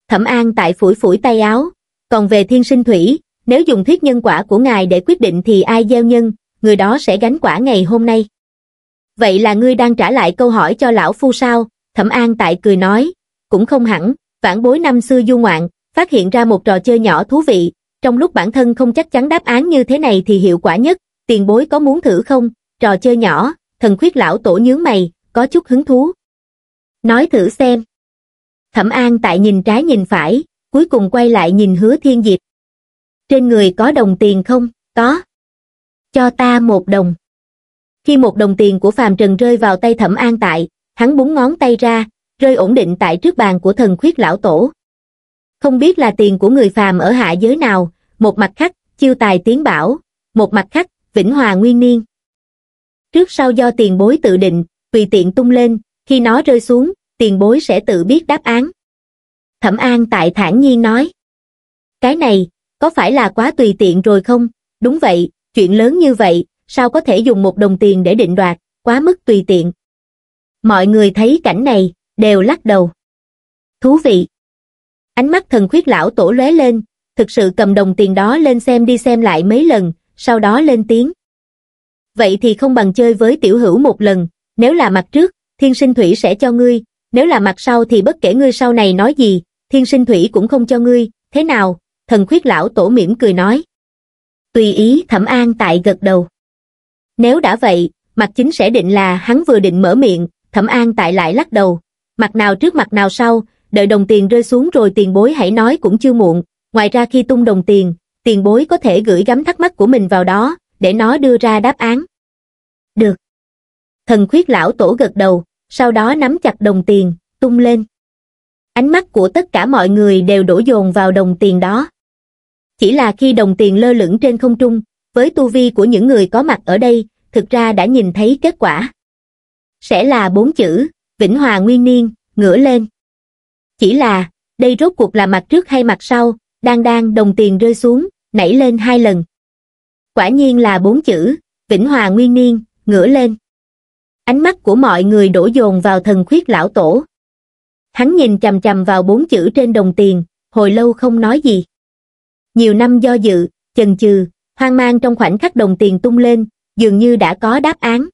thẩm an tại phủi phủi tay áo còn về thiên sinh thủy nếu dùng thuyết nhân quả của ngài để quyết định thì ai gieo nhân, người đó sẽ gánh quả ngày hôm nay. Vậy là ngươi đang trả lại câu hỏi cho lão phu sao, thẩm an tại cười nói, cũng không hẳn, vãn bối năm xưa du ngoạn, phát hiện ra một trò chơi nhỏ thú vị, trong lúc bản thân không chắc chắn đáp án như thế này thì hiệu quả nhất, tiền bối có muốn thử không, trò chơi nhỏ, thần khuyết lão tổ nhướng mày, có chút hứng thú. Nói thử xem. Thẩm an tại nhìn trái nhìn phải, cuối cùng quay lại nhìn hứa thiên diệp trên người có đồng tiền không? Có. Cho ta một đồng. Khi một đồng tiền của Phạm Trần rơi vào tay Thẩm An Tại, hắn búng ngón tay ra, rơi ổn định tại trước bàn của thần khuyết lão tổ. Không biết là tiền của người Phạm ở hạ giới nào, một mặt khắc, chiêu tài tiến bảo, một mặt khắc, vĩnh hòa nguyên niên. Trước sau do tiền bối tự định, tùy tiện tung lên, khi nó rơi xuống, tiền bối sẽ tự biết đáp án. Thẩm An Tại thản nhiên nói. Cái này, có phải là quá tùy tiện rồi không? Đúng vậy, chuyện lớn như vậy, sao có thể dùng một đồng tiền để định đoạt, quá mức tùy tiện. Mọi người thấy cảnh này, đều lắc đầu. Thú vị. Ánh mắt thần khuyết lão tổ lóe lên, thực sự cầm đồng tiền đó lên xem đi xem lại mấy lần, sau đó lên tiếng. Vậy thì không bằng chơi với tiểu hữu một lần, nếu là mặt trước, thiên sinh thủy sẽ cho ngươi, nếu là mặt sau thì bất kể ngươi sau này nói gì, thiên sinh thủy cũng không cho ngươi, thế nào, thần khuyết lão tổ mỉm cười nói. Tùy ý thẩm an tại gật đầu. Nếu đã vậy, mặt chính sẽ định là hắn vừa định mở miệng, thẩm an tại lại lắc đầu. Mặt nào trước mặt nào sau, đợi đồng tiền rơi xuống rồi tiền bối hãy nói cũng chưa muộn. Ngoài ra khi tung đồng tiền, tiền bối có thể gửi gắm thắc mắc của mình vào đó, để nó đưa ra đáp án. Được. Thần khuyết lão tổ gật đầu, sau đó nắm chặt đồng tiền, tung lên. Ánh mắt của tất cả mọi người đều đổ dồn vào đồng tiền đó chỉ là khi đồng tiền lơ lửng trên không trung, với tu vi của những người có mặt ở đây, thực ra đã nhìn thấy kết quả. Sẽ là bốn chữ, Vĩnh Hòa Nguyên Niên, ngửa lên. Chỉ là, đây rốt cuộc là mặt trước hay mặt sau, đang đang đồng tiền rơi xuống, nảy lên hai lần. Quả nhiên là bốn chữ, Vĩnh Hòa Nguyên Niên, ngửa lên. Ánh mắt của mọi người đổ dồn vào thần khuyết lão tổ. Hắn nhìn chầm chầm vào bốn chữ trên đồng tiền, hồi lâu không nói gì. Nhiều năm do dự, chần chừ, hoang mang trong khoảnh khắc đồng tiền tung lên, dường như đã có đáp án.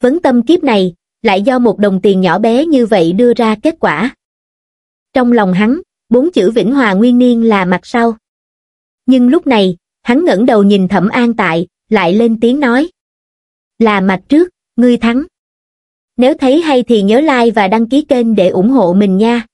Vấn tâm kiếp này, lại do một đồng tiền nhỏ bé như vậy đưa ra kết quả. Trong lòng hắn, bốn chữ Vĩnh Hòa Nguyên Niên là mặt sau. Nhưng lúc này, hắn ngẩng đầu nhìn Thẩm An Tại, lại lên tiếng nói. Là mặt trước, ngươi thắng. Nếu thấy hay thì nhớ like và đăng ký kênh để ủng hộ mình nha.